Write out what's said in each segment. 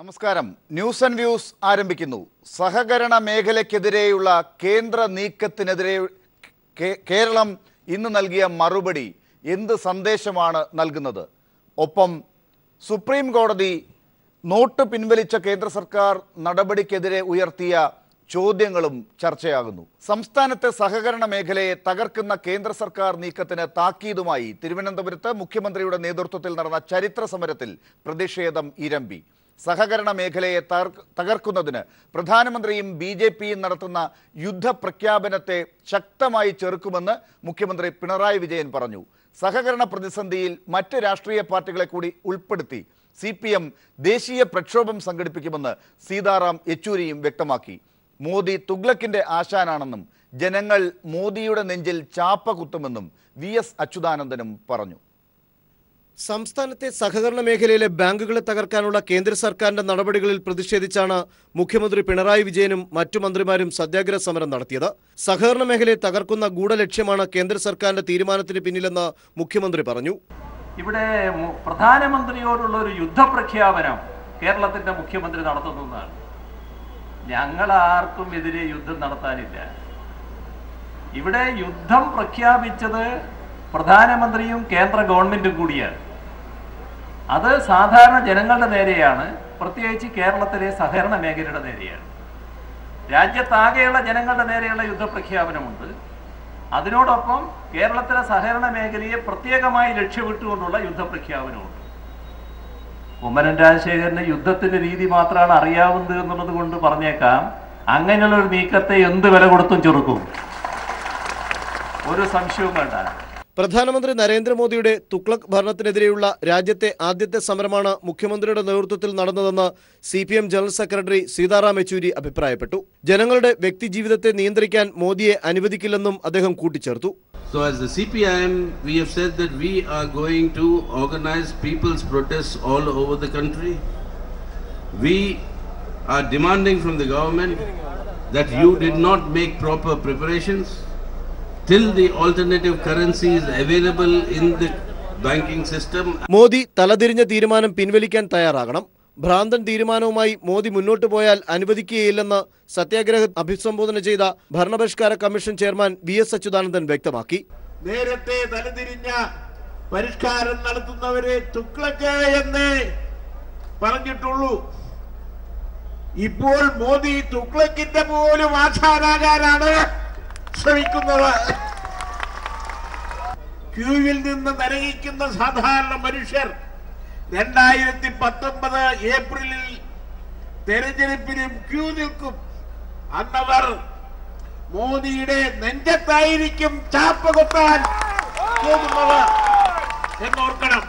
നമസ്കാരം news and views ആരംഭിക്കുന്നു സഹകരണ മേഖലയ്ക്കെതിരെയുള്ള കേന്ദ്ര നീക്കത്തിനെതിരെ കേരളം ഇന്ന് നൽകിയ മറുപടി എന്ത് സന്ദേശമാണ് നൽകുന്നത് ഒപ്പം സുപ്രീം കോടതി നോട്ട് പിൻവലിച്ച കേന്ദ്ര സർക്കാർ നടപടിക്കെതിരെ ഉയർത്തിയ ചോദ്യങ്ങളും ചർച്ചയാകുന്നു സംസ്ഥാനത്തെ സഹകരണ മേഖലയെ തകർക്കുന്ന കേന്ദ്ര സർക്കാർ നീക്കത്തിന് താക്കീതുമായി തിരുവനന്തപുരത്ത് മുഖ്യമന്ത്രിയുടെ നേതൃത്വത്തിൽ നടന്ന ചരിത്ര സമരത്തിൽ പ്രതിഷേധം ഇരമ്പി സഹകരണ മേഖലയെ തകർക്കുന്നതിന് പ്രധാനമന്ത്രിയും ബി ജെ പിയും നടത്തുന്ന യുദ്ധപ്രഖ്യാപനത്തെ ശക്തമായി ചെറുക്കുമെന്ന് മുഖ്യമന്ത്രി പിണറായി വിജയൻ പറഞ്ഞു സഹകരണ പ്രതിസന്ധിയിൽ മറ്റ് രാഷ്ട്രീയ പാർട്ടികളെ കൂടി ഉൾപ്പെടുത്തി സി പി എം ദേശീയ പ്രക്ഷോഭം സംഘടിപ്പിക്കുമെന്ന് സീതാറാം യെച്ചൂരിയും വ്യക്തമാക്കി മോദി തുഗ്ലക്കിന്റെ ആശാനാണെന്നും ജനങ്ങൾ മോദിയുടെ നെഞ്ചിൽ ചാപ്പ കുത്തുമെന്നും വി എസ് അച്യുതാനന്ദനും പറഞ്ഞു സംസ്ഥാനത്തെ സഹകരണ മേഖലയിലെ ബാങ്കുകളെ തകർക്കാനുള്ള കേന്ദ്ര സർക്കാരിന്റെ നടപടികളിൽ പ്രതിഷേധിച്ചാണ് മുഖ്യമന്ത്രി പിണറായി വിജയനും മറ്റു മന്ത്രിമാരും സത്യാഗ്രഹ സമരം നടത്തിയത് സഹകരണ മേഖലയെ തകർക്കുന്ന ഗൂഢലക്ഷ്യമാണ് കേന്ദ്ര സർക്കാരിന്റെ തീരുമാനത്തിന് പിന്നിലെന്ന് മുഖ്യമന്ത്രി പറഞ്ഞു ഇവിടെ പ്രധാനമന്ത്രിയോടുള്ള ഒരു യുദ്ധപ്രഖ്യാപനം കേരളത്തിന്റെ മുഖ്യമന്ത്രി നടത്തുന്നതാണ് ഞങ്ങൾ ആർക്കും എതിരെ യുദ്ധം നടത്താനില്ല ഇവിടെ യുദ്ധം പ്രഖ്യാപിച്ചത് പ്രധാനമന്ത്രിയും കേന്ദ്ര ഗവൺമെന്റും കൂടിയാണ് അത് സാധാരണ ജനങ്ങളുടെ നേരെയാണ് പ്രത്യേകിച്ച് കേരളത്തിലെ സഹകരണ മേഖലയുടെ നേരെയാണ് രാജ്യത്താകെയുള്ള ജനങ്ങളുടെ നേരെയുള്ള യുദ്ധപ്രഖ്യാപനമുണ്ട് അതിനോടൊപ്പം കേരളത്തിലെ സഹകരണ മേഖലയെ പ്രത്യേകമായി ലക്ഷ്യമിട്ടുകൊണ്ടുള്ള യുദ്ധപ്രഖ്യാപനമുണ്ട് കുമ്മനൻ രാജശേഖരന് യുദ്ധത്തിന്റെ രീതി മാത്രമാണ് അറിയാവുന്നത് എന്നുള്ളത് കൊണ്ട് പറഞ്ഞേക്കാം അങ്ങനെയുള്ള ഒരു നീക്കത്തെ എന്ത് വില കൊടുത്തും ചെറുക്കും ഒരു സംശയവും വേണ്ട പ്രധാനമന്ത്രി നരേന്ദ്രമോദിയുടെ തുക്ലക് ഭരണത്തിനെതിരെയുള്ള രാജ്യത്തെ ആദ്യത്തെ സമരമാണ് മുഖ്യമന്ത്രിയുടെ നേതൃത്വത്തിൽ നടന്നതെന്ന് C P M general secretary Sitaram Yechury അഭിപ്രായപ്പെട്ടു ജനങ്ങളുടെ വ്യക്തിജീവിതത്തെ നിയന്ത്രിക്കാൻ മോദിയെ അനുവദിക്കില്ലെന്നും അദ്ദേഹം കൂട്ടിച്ചേർത്തു So as the we have said that we are going to organize people's protests all over the country. We are demanding from the government that you did not make proper preparations. Modi തലതിരിഞ്ഞ തീരുമാനം പിൻവലിക്കാൻ തയ്യാറാകണം ഭ്രാന്തൻ തീരുമാനവുമായി മോദി മുന്നോട്ടു പോയാൽ അനുവദിക്കുകയില്ലെന്ന് സത്യാഗ്രഹ അഭിസംബോധന ചെയ്ത ഭരണപരിഷ്കാര commission chairman V S Achuthanandan വ്യക്തമാക്കി നേരത്തെ തലതിരിഞ്ഞ പരിഷ്കാരം നടത്തുന്നവരെ തുക്ലക്ക എന്ന് പറഞ്ഞിട്ടുള്ളൂ ഇപ്പോൾ മോദി തുക്ലക്കിന്റെ പോലും ആശാനാകാനാണ് ശ്രമിക്കുന്നത് ക്യൂവിൽ നിന്ന് നരകിക്കുന്ന സാധാരണ മനുഷ്യർ രണ്ടായിരത്തി പത്തൊമ്പത് ഏപ്രിലിൽ തെരഞ്ഞെടുപ്പിനും ക്യൂ നിൽക്കും അന്നവർ മോദിയുടെ നെഞ്ചത്തായിരിക്കും ചാപ്പ കൊത്താൻ പോകുന്നത് എന്നോർക്കണം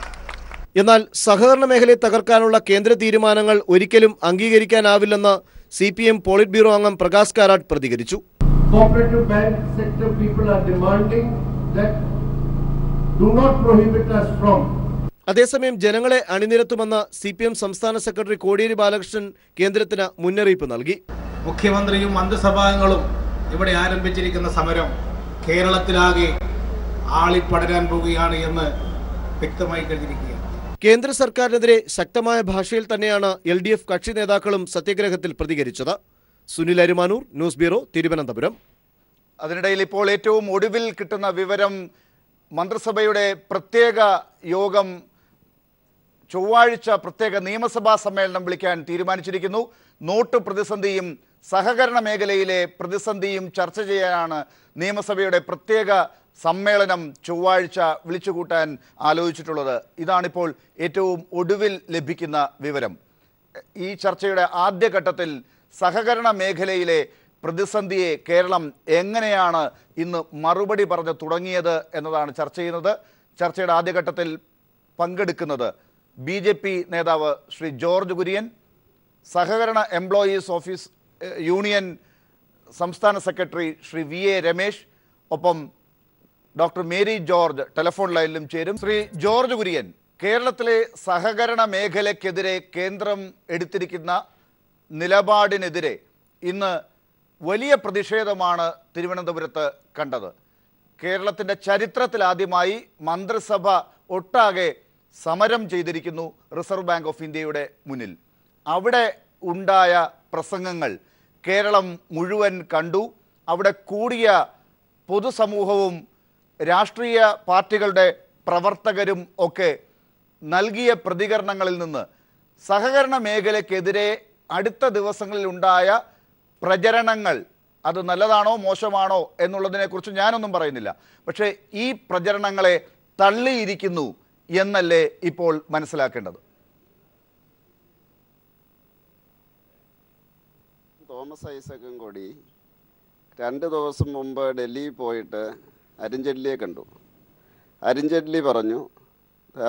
എന്നാൽ സഹകരണ മേഖലയെ തകർക്കാനുള്ള കേന്ദ്ര തീരുമാനങ്ങൾ ഒരിക്കലും അംഗീകരിക്കാനാവില്ലെന്ന് C P M politburo അംഗം പ്രകാശ് കാരാട്ട് പ്രതികരിച്ചു cooperative bank sector people are demanding that do not prohibit us from അതേസമയം ജനങ്ങളെ അണിനിരത്തുമെന്ന സി പി എം സംസ്ഥാന സെക്രട്ടറി കോടിയേരി ബാലകൃഷ്ണൻ കേന്ദ്രത്തിന് മുന്നറിയിപ്പ് നൽകി മുഖ്യമന്ത്രിയും മന്ത്രിസഭാംഗങ്ങളും ഇവിടെ ആരംഭിച്ചിരിക്കുന്ന സമരം കേരളത്തിലാകെ ആളിപ്പടരാൻ പോവുകയാണ് എന്ന് വ്യക്തമായി കഴിഞ്ഞിരിക്കുകയാണ് കേന്ദ്ര സർക്കാരിനെതിരെ ശക്തമായ ഭാഷയിൽ തന്നെയാണ് എൽ കക്ഷി നേതാക്കളും സത്യഗ്രഹത്തിൽ പ്രതികരിച്ചത് സുനിൽ അരുമാനൂർ ന്യൂസ് ബ്യൂറോ തിരുവനന്തപുരം അതിനിടയിൽ ഇപ്പോൾ ഏറ്റവും ഒടുവിൽ കിട്ടുന്ന വിവരം മന്ത്രിസഭയുടെ പ്രത്യേക യോഗം ചൊവ്വാഴ്ച പ്രത്യേക നിയമസഭാ സമ്മേളനം വിളിക്കാൻ തീരുമാനിച്ചിരിക്കുന്നു നോട്ട് പ്രതിസന്ധിയും സഹകരണ മേഖലയിലെ പ്രതിസന്ധിയും ചർച്ച ചെയ്യാനാണ് നിയമസഭയുടെ പ്രത്യേക സമ്മേളനം ചൊവ്വാഴ്ച വിളിച്ചുകൂട്ടാൻ ആലോചിച്ചിട്ടുള്ളത് ഇതാണിപ്പോൾ ഏറ്റവും ഒടുവിൽ ലഭിക്കുന്ന വിവരം ഈ ചർച്ചയുടെ ആദ്യഘട്ടത്തിൽ സഹകരണ മേഖലയിലെ പ്രതിസന്ധിയെ കേരളം എങ്ങനെയാണ് ഇന്ന് മറുപടി പറഞ്ഞ് തുടങ്ങിയത് എന്നതാണ് ചർച്ച ചെയ്യുന്നത് ചർച്ചയുടെ ആദ്യഘട്ടത്തിൽ പങ്കെടുക്കുന്നത് ബി ജെ പി നേതാവ് ശ്രീ ജോർജ് കുര്യൻ സഹകരണ എംപ്ലോയീസ് ഓഫീസ് യൂണിയൻ സംസ്ഥാന സെക്രട്ടറി ശ്രീ വി എ രമേശ് ഒപ്പം ഡോക്ടർ മേരി ജോർജ് ടെലിഫോൺ ലൈനിലും ചേരും ശ്രീ ജോർജ് കുര്യൻ കേരളത്തിലെ സഹകരണ മേഖലയ്ക്കെതിരെ കേന്ദ്രം എടുത്തിരിക്കുന്ന നിലപാടിനെതിരെ ഇന്ന് വലിയ പ്രതിഷേധമാണ് തിരുവനന്തപുരത്ത് കണ്ടത് കേരളത്തിൻ്റെ ചരിത്രത്തിലാദ്യമായി മന്ത്രിസഭ ഒട്ടാകെ സമരം ചെയ്തിരിക്കുന്നു റിസർവ് ബാങ്ക് ഓഫ് ഇന്ത്യയുടെ മുന്നിൽ അവിടെ ഉണ്ടായ പ്രസംഗങ്ങൾ കേരളം മുഴുവൻ കണ്ടു അവിടെ കൂടിയ പൊതുസമൂഹവും രാഷ്ട്രീയ പാർട്ടികളുടെ പ്രവർത്തകരും ഒക്കെ നൽകിയ പ്രതികരണങ്ങളിൽ നിന്ന് സഹകരണ മേഖലയ്ക്കെതിരെ അടുത്ത ദിവസങ്ങളിൽ ഉണ്ടായ പ്രചരണങ്ങൾ അത് നല്ലതാണോ മോശമാണോ എന്നുള്ളതിനെക്കുറിച്ച് ഞാനൊന്നും പറയുന്നില്ല പക്ഷേ ഈ പ്രചരണങ്ങളെ തള്ളിയിരിക്കുന്നു എന്നല്ലേ ഇപ്പോൾ മനസ്സിലാക്കേണ്ടത് തോമസ് ഐസക്കും കൂടി രണ്ട് ദിവസം മുമ്പ് ഡൽഹിയിൽ പോയിട്ട് അരിഞ്ചെഡ്ലിയെ കണ്ടു അരിഞ്ചെഡ്ലി പറഞ്ഞു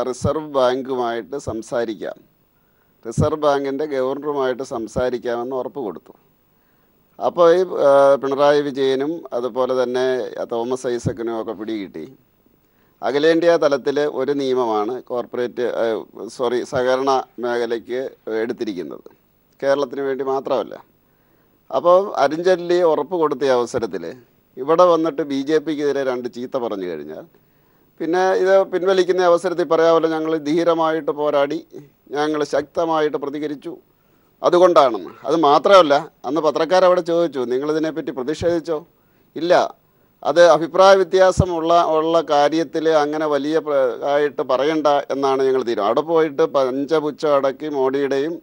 റിസർവ് ബാങ്കുമായിട്ട് സംസാരിക്കാം റിസർവ് ബാങ്കിൻ്റെ ഗവർണറുമായിട്ട് സംസാരിക്കാമെന്ന് ഉറപ്പ് കൊടുത്തു അപ്പോൾ ഈ പിണറായി വിജയനും അതുപോലെ തന്നെ തോമസ് ഐസക്കിനും ഒക്കെ പിടികിട്ടി അഖിലേന്ത്യാ തലത്തിൽ ഒരു നിയമമാണ് കോർപ്പറേറ്റ് സോറി സഹകരണ മേഖലയ്ക്ക് എടുത്തിരിക്കുന്നത് കേരളത്തിന് വേണ്ടി മാത്രമല്ല അപ്പോൾ അരിഞ്ചല്ലി ഉറപ്പ് കൊടുത്ത അവസരത്തിൽ ഇവിടെ വന്നിട്ട് ബി ജെ പിക്കെതിരെ രണ്ട് ചീത്ത പറഞ്ഞു കഴിഞ്ഞാൽ പിന്നെ ഇത് പിൻവലിക്കുന്ന അവസരത്തിൽ പറയാമല്ലോ ഞങ്ങൾ ധീരമായിട്ട് പോരാടി ഞങ്ങൾ ശക്തമായിട്ട് പ്രതികരിച്ചു അതുകൊണ്ടാണെന്ന് അത് മാത്രമല്ല അന്ന് പത്രക്കാരവിടെ ചോദിച്ചു നിങ്ങളിതിനെപ്പറ്റി പ്രതിഷേധിച്ചോ ഇല്ല അത് അഭിപ്രായ വ്യത്യാസമുള്ള ഉള്ള കാര്യത്തിൽ അങ്ങനെ വലിയ ആയിട്ട് പറയണ്ട എന്നാണ് ഞങ്ങൾ തീരുമാനം അവിടെ പോയിട്ട് പഞ്ചപുച്ച അടക്കി മോഡിയുടെയും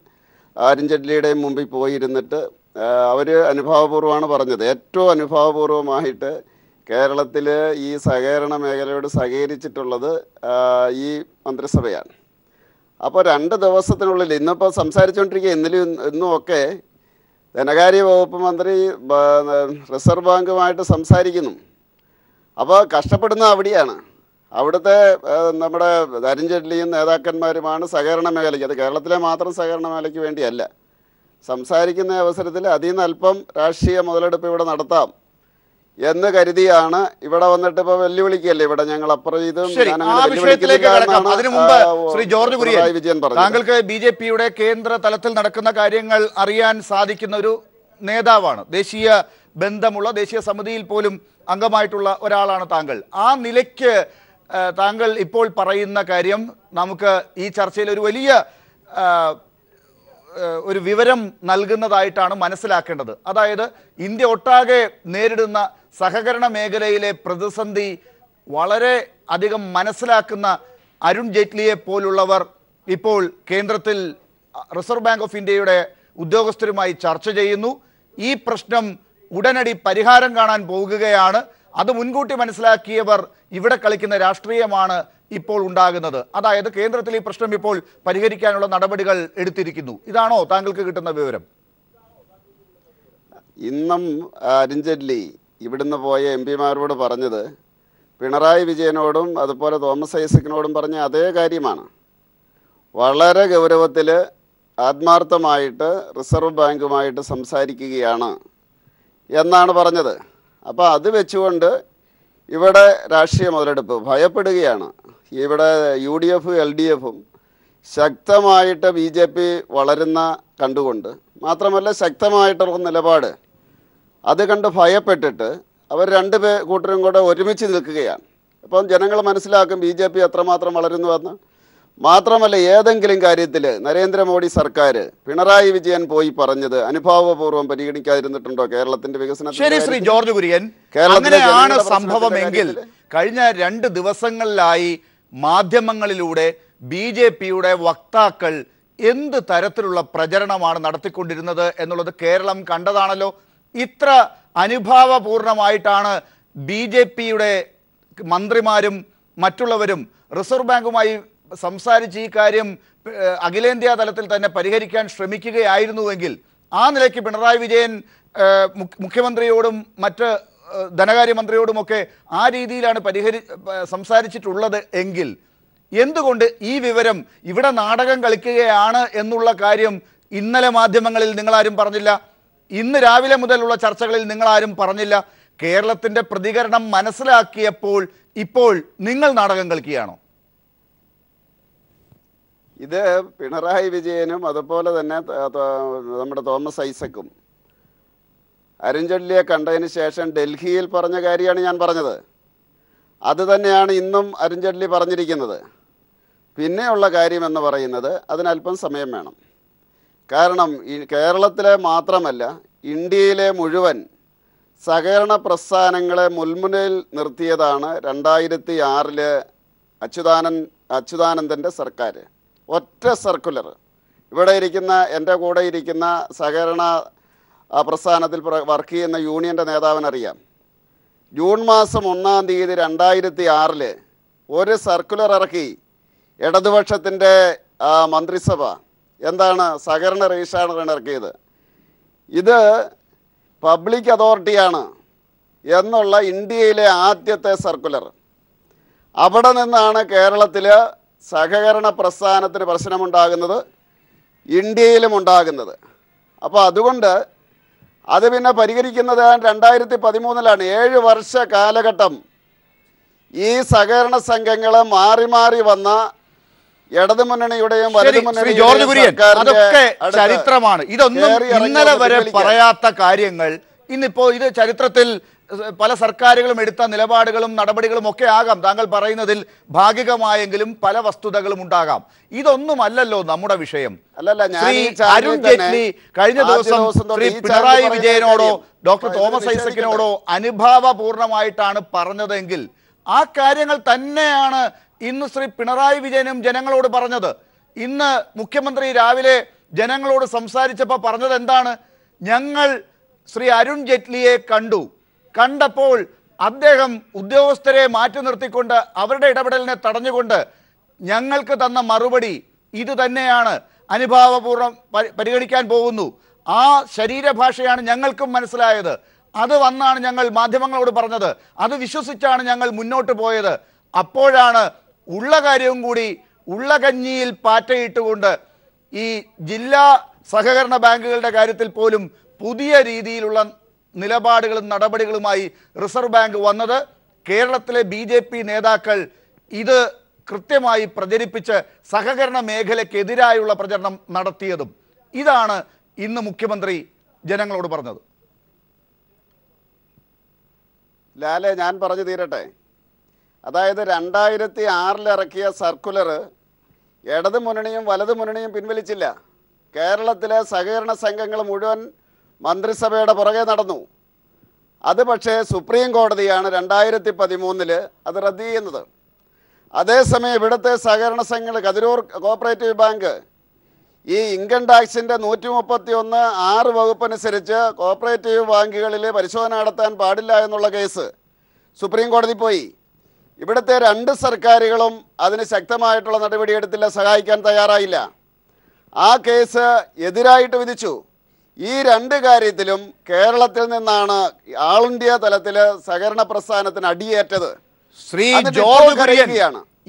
അരുൺജെറ്റ്ലിയുടെയും മുമ്പിൽ പോയിരുന്നിട്ട് അവർ അനുഭാവപൂർവ്വമാണ് പറഞ്ഞത് ഏറ്റവും അനുഭാവപൂർവ്വമായിട്ട് കേരളത്തിൽ ഈ സഹകരണ മേഖലയോട് സഹകരിച്ചിട്ടുള്ളത് ഈ മന്ത്രിസഭയാണ് അപ്പോൾ രണ്ട് ദിവസത്തിനുള്ളിൽ ഇന്നിപ്പോൾ സംസാരിച്ചുകൊണ്ടിരിക്കുക ഇന്നലെയും ഇന്നുമൊക്കെ ഒക്കെ ധനകാര്യ വകുപ്പ് മന്ത്രി റിസർവ് ബാങ്കുമായിട്ട് സംസാരിക്കുന്നു അപ്പോൾ കഷ്ടപ്പെടുന്ന അവിടെയാണ് അവിടുത്തെ നമ്മുടെ അരുൺ ജെയ്റ്റ്ലിയും നേതാക്കന്മാരുമാണ് സഹകരണ മേഖലയ്ക്ക് അത് കേരളത്തിലെ മാത്രം സഹകരണ മേഖലയ്ക്ക് വേണ്ടിയല്ല സംസാരിക്കുന്ന അവസരത്തിൽ അതിൽ നിന്ന് അല്പം രാഷ്ട്രീയ മുതലെടുപ്പ് ഇവിടെ നടത്താം എന്ന് കരുതിയാണ് ഇവിടെ വന്നിട്ട് ഇപ്പൊ വെല്ലുവിളിക്കല്ലേ ഇവിടെ ഞങ്ങൾ അപ്പുറം ചെയ്ത് ശ്രീ ജോർജ് കുര്യൻ വിജയൻ താങ്കൾക്ക് ബി ജെ പിയുടെ കേന്ദ്ര തലത്തിൽ നടക്കുന്ന കാര്യങ്ങൾ അറിയാൻ സാധിക്കുന്ന ഒരു നേതാവാണ് ദേശീയ ബന്ധമുള്ള ദേശീയ സമിതിയിൽ പോലും അംഗമായിട്ടുള്ള ഒരാളാണ് താങ്കൾ ആ നിലയ്ക്ക് താങ്കൾ ഇപ്പോൾ പറയുന്ന കാര്യം നമുക്ക് ഈ ചർച്ചയിൽ ഒരു വലിയ ഒരു വിവരം നൽകുന്നതായിട്ടാണ് മനസ്സിലാക്കേണ്ടത് അതായത് ഇന്ത്യ ഒട്ടാകെ നേരിടുന്ന സഹകരണ മേഖലയിലെ പ്രതിസന്ധി വളരെ അധികം മനസ്സിലാക്കുന്ന അരുൺ ജെയ്റ്റ്ലിയെ പോലുള്ളവർ ഇപ്പോൾ കേന്ദ്രത്തിൽ റിസർവ് ബാങ്ക് ഓഫ് ഇന്ത്യയുടെ ഉദ്യോഗസ്ഥരുമായി ചർച്ച ചെയ്യുന്നു ഈ പ്രശ്നം ഉടനടി പരിഹാരം കാണാൻ പോകുകയാണ് അത് മുൻകൂട്ടി മനസ്സിലാക്കിയവർ ഇവിടെ കളിക്കുന്ന രാഷ്ട്രീയമാണ് ഇപ്പോൾ ഉണ്ടാകുന്നത് അതായത് കേന്ദ്രത്തിൽ ഈ പ്രശ്നം ഇപ്പോൾ പരിഹരിക്കാനുള്ള നടപടികൾ എടുത്തിരിക്കുന്നു ഇതാണോ താങ്കൾക്ക് കിട്ടുന്ന വിവരം ഇന്നും അരുൺ ജെയ്റ്റ്ലി ഇവിടുന്ന് പോയ എം പിമാരോട് പറഞ്ഞത് പിണറായി വിജയനോടും അതുപോലെ തോമസ് ഐസക്കിനോടും പറഞ്ഞ അതേ കാര്യമാണ് വളരെ ഗൗരവത്തിൽ ആത്മാർത്ഥമായിട്ട് റിസർവ് ബാങ്കുമായിട്ട് സംസാരിക്കുകയാണ് എന്നാണ് പറഞ്ഞത് അപ്പോൾ അത് വെച്ചുകൊണ്ട് ഇവിടെ രാഷ്ട്രീയ മുതലെടുപ്പ് ഭയപ്പെടുകയാണ് ഇവിടെ യു ഡി എഫും എൽ ഡി എഫും ശക്തമായിട്ട് ബി ജെ പി വളരുന്ന കണ്ടുകൊണ്ട് മാത്രമല്ല ശക്തമായിട്ടുള്ള നിലപാട് അത് കണ്ട് ഭയപ്പെട്ടിട്ട് അവർ രണ്ട് പേ കൂട്ടരും കൂടെ ഒരുമിച്ച് നിൽക്കുകയാണ് അപ്പം ജനങ്ങൾ മനസ്സിലാക്കും ബി ജെ പി എത്രമാത്രം വളരുന്നുവെന്ന് മാത്രമല്ല ഏതെങ്കിലും കാര്യത്തിൽ നരേന്ദ്രമോദി സർക്കാർ പിണറായി വിജയൻ പോയി പറഞ്ഞത് അനുഭാവപൂർവ്വം പരിഗണിക്കാതിരുന്നിട്ടുണ്ടോ കേരളത്തിന്റെ വികസനം ശരി ശ്രീ ജോർജ് കുര്യൻ അങ്ങനെയാണ് സംഭവമെങ്കിൽ കഴിഞ്ഞ രണ്ട് ദിവസങ്ങളിലായി മാധ്യമങ്ങളിലൂടെ ബി ജെ പിയുടെ വക്താക്കൾ എന്ത് തരത്തിലുള്ള പ്രചരണമാണ് നടത്തിക്കൊണ്ടിരുന്നത് എന്നുള്ളത് കേരളം കണ്ടതാണല്ലോ ഇത്ര അനുഭാവപൂർണമായിട്ടാണ് ബി ജെ പിയുടെ മന്ത്രിമാരും മറ്റുള്ളവരും റിസർവ് ബാങ്കുമായി സംസാരിച്ച് ഈ കാര്യം അഖിലേന്ത്യാ തലത്തിൽ തന്നെ പരിഹരിക്കാൻ ശ്രമിക്കുകയായിരുന്നുവെങ്കിൽ ആ നിലയ്ക്ക് പിണറായി വിജയൻ മുഖ്യമന്ത്രിയോടും മറ്റ് ധനകാര്യമന്ത്രിയോടുമൊക്കെ ആ രീതിയിലാണ് പരിഹരി സംസാരിച്ചിട്ടുള്ളത് എങ്കിൽ എന്തുകൊണ്ട് ഈ വിവരം ഇവിടെ നാടകം കളിക്കുകയാണ് എന്നുള്ള കാര്യം ഇന്നലെ മാധ്യമങ്ങളിൽ നിങ്ങളാരും പറഞ്ഞില്ല ഇന്ന് രാവിലെ മുതലുള്ള ചർച്ചകളിൽ നിങ്ങൾ ആരും പറഞ്ഞില്ല കേരളത്തിന്റെ പ്രതികരണം മനസ്സിലാക്കിയപ്പോൾ ഇപ്പോൾ നിങ്ങൾ നാടകം കളിക്കുകയാണോ ഇത് പിണറായി വിജയനും അതുപോലെ തന്നെ നമ്മുടെ തോമസ് ഐസക്കും അരുൺജെയ്റ്റ്ലിയെ കണ്ടതിന് ശേഷം ഡൽഹിയിൽ പറഞ്ഞ കാര്യമാണ് ഞാൻ പറഞ്ഞത് അത് തന്നെയാണ് ഇന്നും അരുൺജെയ്റ്റ്ലി പറഞ്ഞിരിക്കുന്നത് പിന്നെയുള്ള കാര്യമെന്ന് പറയുന്നത് അതിനല്പം സമയം വേണം കാരണം ഈ കേരളത്തിലെ മാത്രമല്ല ഇന്ത്യയിലെ മുഴുവൻ സഹകരണ പ്രസ്ഥാനങ്ങളെ മുൾമുനയിൽ നിർത്തിയതാണ് രണ്ടായിരത്തി ആറിലെ അച്യുതാനൻ അച്യുതാനന്ദൻ്റെ സർക്കാർ ഒറ്റ സർക്കുലർ ഇവിടെ ഇരിക്കുന്ന എൻ്റെ കൂടെ ഇരിക്കുന്ന സഹകരണ പ്രസ്ഥാനത്തിൽ വർക്ക് ചെയ്യുന്ന യൂണിയൻ്റെ നേതാവിനറിയാം ജൂൺ മാസം ഒന്നാം തീയതി രണ്ടായിരത്തി ആറിൽ ഒരു സർക്കുലർ ഇറക്കി ഇടതുപക്ഷത്തിൻ്റെ മന്ത്രിസഭ എന്താണ് സഹകരണ രജിസ്ട്രാണ് ഇറക്കിയത് ഇത് പബ്ലിക് അതോറിറ്റിയാണ് എന്നുള്ള ഇന്ത്യയിലെ ആദ്യത്തെ സർക്കുലർ അവിടെ നിന്നാണ് കേരളത്തിൽ സഹകരണ പ്രസ്ഥാനത്തിന് പ്രശ്നമുണ്ടാകുന്നത് ഇന്ത്യയിലും ഉണ്ടാകുന്നത് അപ്പോൾ അതുകൊണ്ട് അത് പിന്നെ പരിഹരിക്കുന്നത് രണ്ടായിരത്തി പതിമൂന്നിലാണ് ഏഴ് വർഷ കാലഘട്ടം ഈ സഹകരണ സംഘങ്ങൾ മാറി മാറി വന്ന ഇടതു മുന്നണിയുടെയും ജോർജ് കുര്യൻ അതൊക്കെ ചരിത്രമാണ് ഇതൊന്നും ഇന്നലെ വരെ പറയാത്ത കാര്യങ്ങൾ ഇന്നിപ്പോ ഇത് ചരിത്രത്തിൽ പല സർക്കാരുകളും എടുത്ത നിലപാടുകളും നടപടികളും ഒക്കെ ആകാം താങ്കൾ പറയുന്നതിൽ ഭാഗികമായെങ്കിലും പല വസ്തുതകളും ഉണ്ടാകാം ഇതൊന്നുമല്ലല്ലോ നമ്മുടെ വിഷയം അല്ലല്ല അരുൺ ജെയ്റ്റ്ലി കഴിഞ്ഞ ദിവസം ശ്രീ പിണറായി വിജയനോടോ ഡോക്ടർ തോമസ് ഐസക്കിനോടോ അനുഭാവപൂർണമായിട്ടാണ് പറഞ്ഞതെങ്കിൽ ആ കാര്യങ്ങൾ തന്നെയാണ് ഇന്ന് ശ്രീ പിണറായി വിജയനും ജനങ്ങളോട് പറഞ്ഞത് ഇന്ന് മുഖ്യമന്ത്രി രാവിലെ ജനങ്ങളോട് സംസാരിച്ചപ്പോൾ പറഞ്ഞത് എന്താണ് ഞങ്ങൾ ശ്രീ അരുൺ ജെയ്റ്റ്ലിയെ കണ്ടു കണ്ടപ്പോൾ അദ്ദേഹം ഉദ്യോഗസ്ഥരെ മാറ്റി നിർത്തിക്കൊണ്ട് അവരുടെ ഇടപെടലിനെ തടഞ്ഞുകൊണ്ട് ഞങ്ങൾക്ക് തന്ന മറുപടി ഇത് തന്നെയാണ് അനുഭാവപൂർവ്വം പരിഗണിക്കാൻ പോകുന്നു ആ ശരീരഭാഷയാണ് ഞങ്ങൾക്കും മനസ്സിലായത് അത് വന്നാണ് ഞങ്ങൾ മാധ്യമങ്ങളോട് പറഞ്ഞത് അത് വിശ്വസിച്ചാണ് ഞങ്ങൾ മുന്നോട്ട് പോയത് അപ്പോഴാണ് ഉള്ള കാര്യവും കൂടി ഉള്ള കഞ്ഞിയിൽ പാറ്റയിട്ടുകൊണ്ട് ഈ ജില്ലാ സഹകരണ ബാങ്കുകളുടെ കാര്യത്തിൽ പോലും പുതിയ രീതിയിലുള്ള നിലപാടുകളും നടപടികളുമായി റിസർവ് ബാങ്ക് വന്നത് കേരളത്തിലെ ബി ജെ പി നേതാക്കൾ ഇത് കൃത്യമായി പ്രചരിപ്പിച്ച് സഹകരണ മേഖലയ്ക്കെതിരായുള്ള പ്രചരണം നടത്തിയതും ഇതാണ് ഇന്ന് മുഖ്യമന്ത്രി ജനങ്ങളോട് പറഞ്ഞത് ലാലെ ഞാൻ പറഞ്ഞു തീരട്ടെ അതായത് രണ്ടായിരത്തി ആറിലിറക്കിയ സർക്കുലർ ഇടത് മുന്നണിയും വലത് മുന്നണിയും പിൻവലിച്ചില്ല കേരളത്തിലെ സഹകരണ സംഘങ്ങൾ മുഴുവൻ മന്ത്രിസഭയുടെ പുറകെ നടന്നു അത് പക്ഷേ സുപ്രീം കോടതിയാണ് രണ്ടായിരത്തി പതിമൂന്നിൽ അത് റദ്ദ് ചെയ്യുന്നത് അതേസമയം ഇവിടുത്തെ സഹകരണ സംഘങ്ങൾ കതിരൂർ കോപ്പറേറ്റീവ് ബാങ്ക് ഈ ഇൻകം ടാക്സിൻ്റെ നൂറ്റി മുപ്പത്തി ഒന്ന് ആറ് വകുപ്പനുസരിച്ച് കോപ്പറേറ്റീവ് ബാങ്കുകളിൽ പരിശോധന നടത്താൻ പാടില്ല എന്നുള്ള കേസ് സുപ്രീം കോടതി പോയി ഇവിടുത്തെ രണ്ട് സർക്കാരുകളും അതിന് ശക്തമായിട്ടുള്ള നടപടിയെടുത്തില്ല സഹായിക്കാൻ തയ്യാറായില്ല ആ കേസ് എതിരായിട്ട് വിധിച്ചു ഈ രണ്ട് കാര്യത്തിലും കേരളത്തിൽ നിന്നാണ് ആൾ ഇന്ത്യ തലത്തിൽ സഹകരണ പ്രസ്ഥാനത്തിന് അടിയേറ്റത് ശ്രീ ജോബ്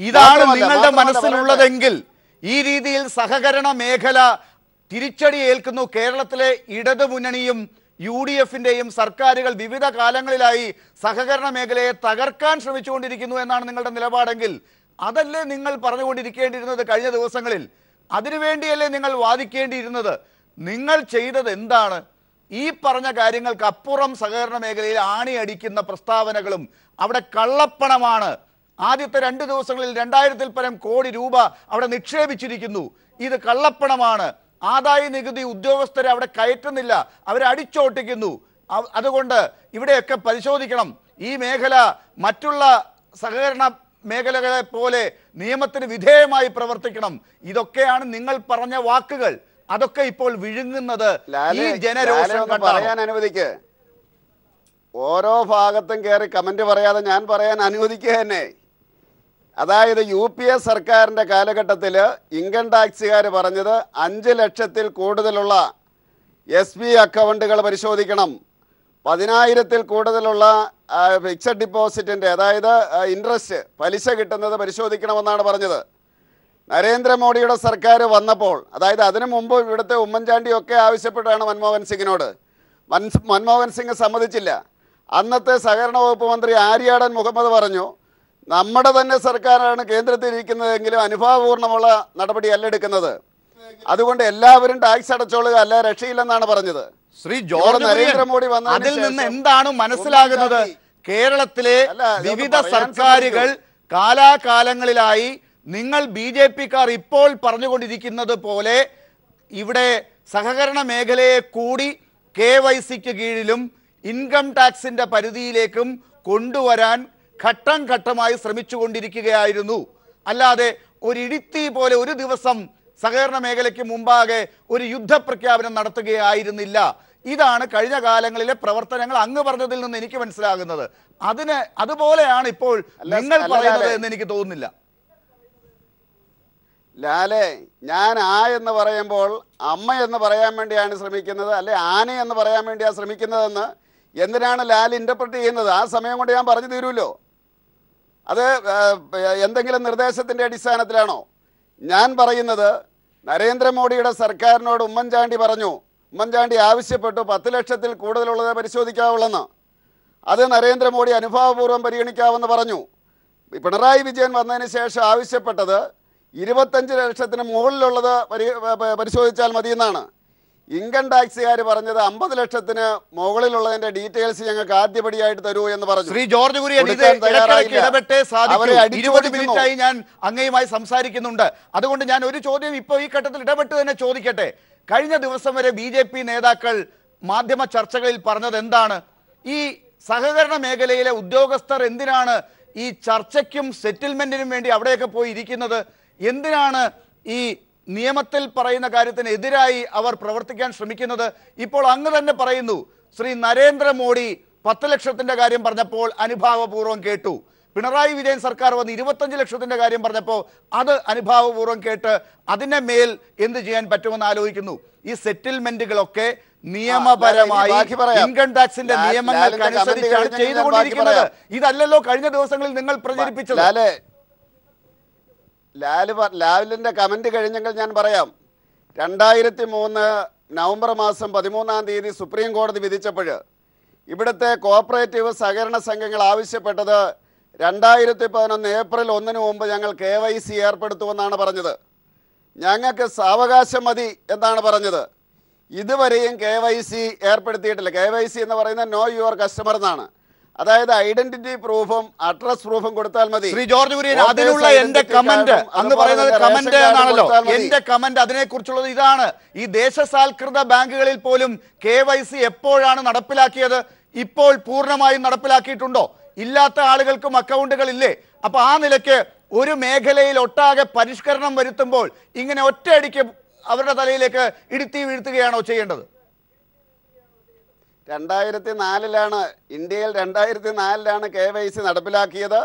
ഇതാണ് നിങ്ങളുടെ മനസ്സിലുള്ളതെങ്കിൽ ഈ രീതിയിൽ സഹകരണ മേഖല തിരിച്ചടി ഏൽക്കുന്നു കേരളത്തിലെ ഇടതുമുന്നണിയും യു ഡി എഫിൻ്റെയും സർക്കാരുകൾ വിവിധ കാലങ്ങളിലായി സഹകരണ മേഖലയെ തകർക്കാൻ ശ്രമിച്ചുകൊണ്ടിരിക്കുന്നു എന്നാണ് നിങ്ങളുടെ നിലപാടെങ്കിൽ അതല്ലേ നിങ്ങൾ പറഞ്ഞുകൊണ്ടിരിക്കേണ്ടിയിരുന്നത് കഴിഞ്ഞ ദിവസങ്ങളിൽ അതിനുവേണ്ടിയല്ലേ നിങ്ങൾ വാദിക്കേണ്ടിയിരുന്നത് നിങ്ങൾ ചെയ്തത് എന്താണ് ഈ പറഞ്ഞ കാര്യങ്ങൾക്ക് അപ്പുറം സഹകരണ മേഖലയിൽ ആണിയടിക്കുന്ന പ്രസ്താവനകളും അവിടെ കള്ളപ്പണമാണ് ആദ്യത്തെ രണ്ട് ദിവസങ്ങളിൽ രണ്ടായിരത്തിൽ പരം കോടി രൂപ അവിടെ നിക്ഷേപിച്ചിരിക്കുന്നു ഇത് കള്ളപ്പണമാണ് ആദായ നികുതി ഉദ്യോഗസ്ഥരെ അവിടെ കയറ്റുന്നില്ല അവരെ അടിച്ചോട്ടിക്കുന്നു അതുകൊണ്ട് ഇവിടെയൊക്കെ പരിശോധിക്കണം ഈ മേഖല മറ്റുള്ള സഹകരണ മേഖലകളെ പോലെ നിയമത്തിന് വിധേയമായി പ്രവർത്തിക്കണം ഇതൊക്കെയാണ് നിങ്ങൾ പറഞ്ഞ വാക്കുകൾ അതൊക്കെ ഇപ്പോൾ വിഴുങ്ങുന്നത് ഈ പറയാൻ അനുവദിക്ക് ഓരോ ഭാഗത്തും കയറി കമന്റ് പറയാതെ ഞാൻ പറയാൻ അനുവദിക്കുക തന്നെ അതായത് യു പി എ സർക്കാരിൻ്റെ കാലഘട്ടത്തിൽ ഇൻകം ടാക്സുകാർ പറഞ്ഞത് അഞ്ച് ലക്ഷത്തിൽ കൂടുതലുള്ള എസ് ബി അക്കൗണ്ടുകൾ പരിശോധിക്കണം പതിനായിരത്തിൽ കൂടുതലുള്ള ഫിക്സഡ് ഡിപ്പോസിറ്റിൻ്റെ അതായത് ഇൻട്രസ്റ്റ് പലിശ കിട്ടുന്നത് പരിശോധിക്കണമെന്നാണ് പറഞ്ഞത് നരേന്ദ്രമോദിയുടെ സർക്കാർ വന്നപ്പോൾ അതായത് അതിനു മുമ്പ് ഇവിടുത്തെ ഉമ്മൻചാണ്ടിയൊക്കെ ആവശ്യപ്പെട്ടാണ് മൻമോഹൻ സിംഗിനോട് മൻമോഹൻ സിംഗ് സമ്മതിച്ചില്ല അന്നത്തെ സഹകരണ വകുപ്പ് മന്ത്രി ആര്യാടൻ മുഹമ്മദ് പറഞ്ഞു നമ്മുടെ തന്നെ സർക്കാരാണ് കേന്ദ്രത്തിലിരിക്കുന്നതെങ്കിലും അനുഭാവപൂർണ്ണമുള്ള നടപടിയല്ല എടുക്കുന്നത് അതുകൊണ്ട് എല്ലാവരും ടാക്സ് അടച്ചോളുക അല്ല രക്ഷയില്ലെന്നാണ് പറഞ്ഞത് ശ്രീ ജോർജ് നരേന്ദ്രമോദി വന്ന അതിൽ നിന്ന് എന്താണ് മനസ്സിലാകുന്നത് കേരളത്തിലെ വിവിധ സർക്കാരുകൾ കാലാകാലങ്ങളിലായി നിങ്ങൾ ബി ജെ പിക്കാർ ഇപ്പോൾ പറഞ്ഞുകൊണ്ടിരിക്കുന്നത് പോലെ ഇവിടെ സഹകരണ മേഖലയെ കൂടി കെ വൈ സിക്ക് കീഴിലും ഇൻകം ടാക്സിന്റെ പരിധിയിലേക്കും കൊണ്ടുവരാൻ ഘട്ടം ഘട്ടമായി ശ്രമിച്ചുകൊണ്ടിരിക്കുകയായിരുന്നു അല്ലാതെ ഒരു ഇടിത്തി പോലെ ഒരു ദിവസം സഹകരണ മേഖലയ്ക്ക് മുമ്പാകെ ഒരു യുദ്ധപ്രഖ്യാപനം നടത്തുകയായിരുന്നില്ല ഇതാണ് കഴിഞ്ഞ കാലങ്ങളിലെ പ്രവർത്തനങ്ങൾ അങ്ങ് പറഞ്ഞതിൽ നിന്ന് എനിക്ക് മനസ്സിലാകുന്നത് അതിന് അതുപോലെയാണ് ഇപ്പോൾ നിങ്ങൾ പറയുന്നത് എന്ന് എനിക്ക് തോന്നുന്നില്ല ലാലേ ഞാൻ ആ എന്ന് പറയുമ്പോൾ അമ്മ എന്ന് പറയാൻ വേണ്ടിയാണ് ശ്രമിക്കുന്നത് അല്ലെ ആന എന്ന് പറയാൻ വേണ്ടിയാണ് ശ്രമിക്കുന്നതെന്ന് എന്തിനാണ് ലാൽ ഇന്റർപ്രറ്റ് ചെയ്യുന്നത് ആ സമയം കൊണ്ട് ഞാൻ പറഞ്ഞു തീരുമല്ലോ അത് എന്തെങ്കിലും നിർദ്ദേശത്തിൻ്റെ അടിസ്ഥാനത്തിലാണോ ഞാൻ പറയുന്നത് നരേന്ദ്രമോദിയുടെ സർക്കാരിനോട് ഉമ്മൻചാണ്ടി പറഞ്ഞു ഉമ്മൻചാണ്ടി ആവശ്യപ്പെട്ടു പത്ത് ലക്ഷത്തിൽ കൂടുതലുള്ളത് പരിശോധിക്കാവുള്ളെന്ന് അത് നരേന്ദ്രമോദി അനുഭാവപൂർവ്വം പരിഗണിക്കാവെന്ന് പറഞ്ഞു പിണറായി വിജയൻ വന്നതിന് ശേഷം ആവശ്യപ്പെട്ടത് ഇരുപത്തഞ്ച് ലക്ഷത്തിന് മുകളിലുള്ളത് പരിശോധിച്ചാൽ മതിയെന്നാണ് ഇൻകം ടാക്സുകാർ പറഞ്ഞത് അമ്പത് ലക്ഷത്തിന് മുകളിലുള്ളതിന്റെ ഡീറ്റെയിൽസ് ഞങ്ങൾക്ക് ആദ്യപടിയായിട്ട് തരൂ എന്ന് പറഞ്ഞു ശ്രീ ജോർജ് കുര്യൻ ഞാൻ അങ്ങയുമായി സംസാരിക്കുന്നുണ്ട് അതുകൊണ്ട് ഞാൻ ഒരു ചോദ്യം ഇപ്പൊ ഈ ഘട്ടത്തിൽ ഇടപെട്ട് തന്നെ ചോദിക്കട്ടെ കഴിഞ്ഞ ദിവസം വരെ ബി നേതാക്കൾ മാധ്യമ ചർച്ചകളിൽ പറഞ്ഞത് എന്താണ് ഈ സഹകരണ മേഖലയിലെ ഉദ്യോഗസ്ഥർ എന്തിനാണ് ഈ ചർച്ചയ്ക്കും സെറ്റിൽമെന്റിനും വേണ്ടി അവിടെയൊക്കെ പോയി ഇരിക്കുന്നത് എന്തിനാണ് ഈ നിയമത്തിൽ പറയുന്ന കാര്യത്തിന് എതിരായി അവർ പ്രവർത്തിക്കാൻ ശ്രമിക്കുന്നത് ഇപ്പോൾ അങ്ങ് തന്നെ പറയുന്നു ശ്രീ നരേന്ദ്രമോദി പത്ത് ലക്ഷത്തിൻ്റെ കാര്യം പറഞ്ഞപ്പോൾ അനുഭാവപൂർവ്വം കേട്ടു പിണറായി വിജയൻ സർക്കാർ വന്ന് ഇരുപത്തഞ്ച് ലക്ഷത്തിൻ്റെ കാര്യം പറഞ്ഞപ്പോൾ അത് അനുഭാവപൂർവ്വം കേട്ട് അതിനെ മേൽ എന്ത് ചെയ്യാൻ പറ്റുമെന്ന് ആലോചിക്കുന്നു ഈ സെറ്റിൽമെന്റുകളൊക്കെ നിയമപരമായി ഇൻകം ടാക്സിന്റെ നിയമങ്ങൾ അനുസരിച്ചാണ് ചെയ്തുകൊണ്ടിരിക്കുന്നത് ഇതല്ലല്ലോ കഴിഞ്ഞ ദിവസങ്ങളിൽ നിങ്ങൾ പ്രചരിപ്പിച്ചത് ലാല് ലാലിൻ്റെ കമൻറ്റ് കഴിഞ്ഞെങ്കിൽ ഞാൻ പറയാം രണ്ടായിരത്തി മൂന്ന് നവംബർ മാസം പതിമൂന്നാം തീയതി സുപ്രീം കോടതി വിധിച്ചപ്പോൾ ഇവിടുത്തെ കോപ്പറേറ്റീവ് സഹകരണ സംഘങ്ങൾ ആവശ്യപ്പെട്ടത് രണ്ടായിരത്തി പതിനൊന്ന് ഏപ്രിൽ ഒന്നിന് മുമ്പ് ഞങ്ങൾ കെ വൈ സി ഏർപ്പെടുത്തുമെന്നാണ് പറഞ്ഞത് ഞങ്ങൾക്ക് സാവകാശം മതി എന്നാണ് പറഞ്ഞത് ഇതുവരെയും കെ വൈ സി ഏർപ്പെടുത്തിയിട്ടില്ല കെ വൈ സി എന്ന് പറയുന്നത് നോ യുവർ കസ്റ്റമർ എന്നാണ് അതായത് ഐഡന്റിറ്റി പ്രൂഫും അഡ്രസ് പ്രൂഫും കൊടുത്താൽ മതി ശ്രീ ജോർജ് കുര്യൻ അതിനുള്ള എന്റെ കമന്റ് അന്ന് പറയുന്നത് കമന്റ് എന്നാണല്ലോ എന്റെ കമന്റ് അതിനെ കുറിച്ചുള്ളത് ഇതാണ് ഈ ദേശസാൽകൃത ബാങ്കുകളിൽ പോലും കെ എപ്പോഴാണ് നടപ്പിലാക്കിയത് ഇപ്പോൾ പൂർണ്ണമായും നടപ്പിലാക്കിയിട്ടുണ്ടോ ഇല്ലാത്ത ആളുകൾക്കും അക്കൗണ്ടുകൾ ഇല്ലേ അപ്പൊ ആ നിലയ്ക്ക് ഒരു മേഖലയിൽ ഒട്ടാകെ പരിഷ്കരണം വരുത്തുമ്പോൾ ഇങ്ങനെ ഒറ്റയടിക്ക് അവരുടെ തലയിലേക്ക് ഇടുത്തി വീഴ്ത്തുകയാണോ ചെയ്യേണ്ടത് രണ്ടായിരത്തി നാലിലാണ് ഇന്ത്യയിൽ രണ്ടായിരത്തി നാലിലാണ് കെ വൈ സി നടപ്പിലാക്കിയത്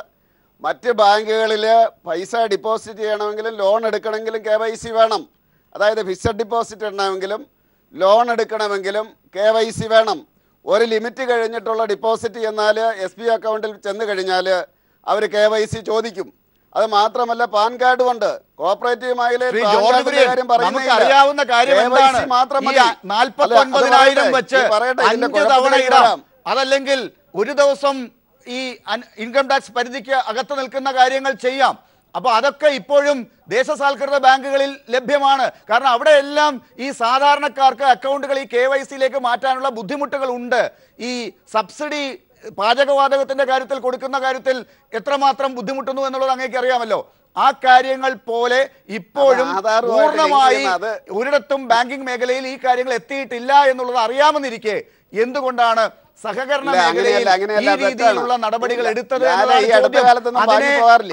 മറ്റ് ബാങ്കുകളിൽ പൈസ ഡിപ്പോസിറ്റ് ചെയ്യണമെങ്കിലും ലോൺ എടുക്കണമെങ്കിലും കെ വൈ സി വേണം അതായത് ഫിക്സഡ് ഡിപ്പോസിറ്റ് ഇടണമെങ്കിലും ലോൺ എടുക്കണമെങ്കിലും കെ വൈ സി വേണം ഒരു ലിമിറ്റ് കഴിഞ്ഞിട്ടുള്ള ഡിപ്പോസിറ്റ് ചെന്നാൽ എസ് ബി അക്കൗണ്ടിൽ ചെന്ന് കഴിഞ്ഞാൽ അവർ കെ വൈ സി ചോദിക്കും അത് മാത്രമല്ല പാൻ കാർഡും ഉണ്ട് കോപ്പറേറ്റീവ് അറിയാവുന്ന കാര്യം എന്താണ് വെച്ച് ഇടാം അതല്ലെങ്കിൽ ഒരു ദിവസം ഈ ഇൻകം ടാക്സ് പരിധിക്ക് അകത്ത് നിൽക്കുന്ന കാര്യങ്ങൾ ചെയ്യാം അപ്പോൾ അതൊക്കെ ഇപ്പോഴും ദേശസാൽകൃത ബാങ്കുകളിൽ ലഭ്യമാണ് കാരണം അവിടെ എല്ലാം ഈ സാധാരണക്കാർക്ക് അക്കൗണ്ടുകൾ ഈ കെ വൈ സിയിലേക്ക് മാറ്റാനുള്ള ബുദ്ധിമുട്ടുകൾ ഉണ്ട് ഈ സബ്സിഡി പാചകവാതകത്തിന്റെ കാര്യത്തിൽ കൊടുക്കുന്ന കാര്യത്തിൽ എത്രമാത്രം ബുദ്ധിമുട്ടുന്നു എന്നുള്ളത് അങ്ങേക്ക് അറിയാമല്ലോ ആ കാര്യങ്ങൾ പോലെ ഇപ്പോഴും പൂർണ്ണമായി ഒരിടത്തും ബാങ്കിംഗ് മേഖലയിൽ ഈ കാര്യങ്ങൾ എത്തിയിട്ടില്ല എന്നുള്ളത് അറിയാമെന്നിരിക്കെ എന്തുകൊണ്ടാണ് സഹകരണ മേഖലയിൽ ഈ രീതിയിലുള്ള നടപടികൾ എടുത്തത് അതിനെ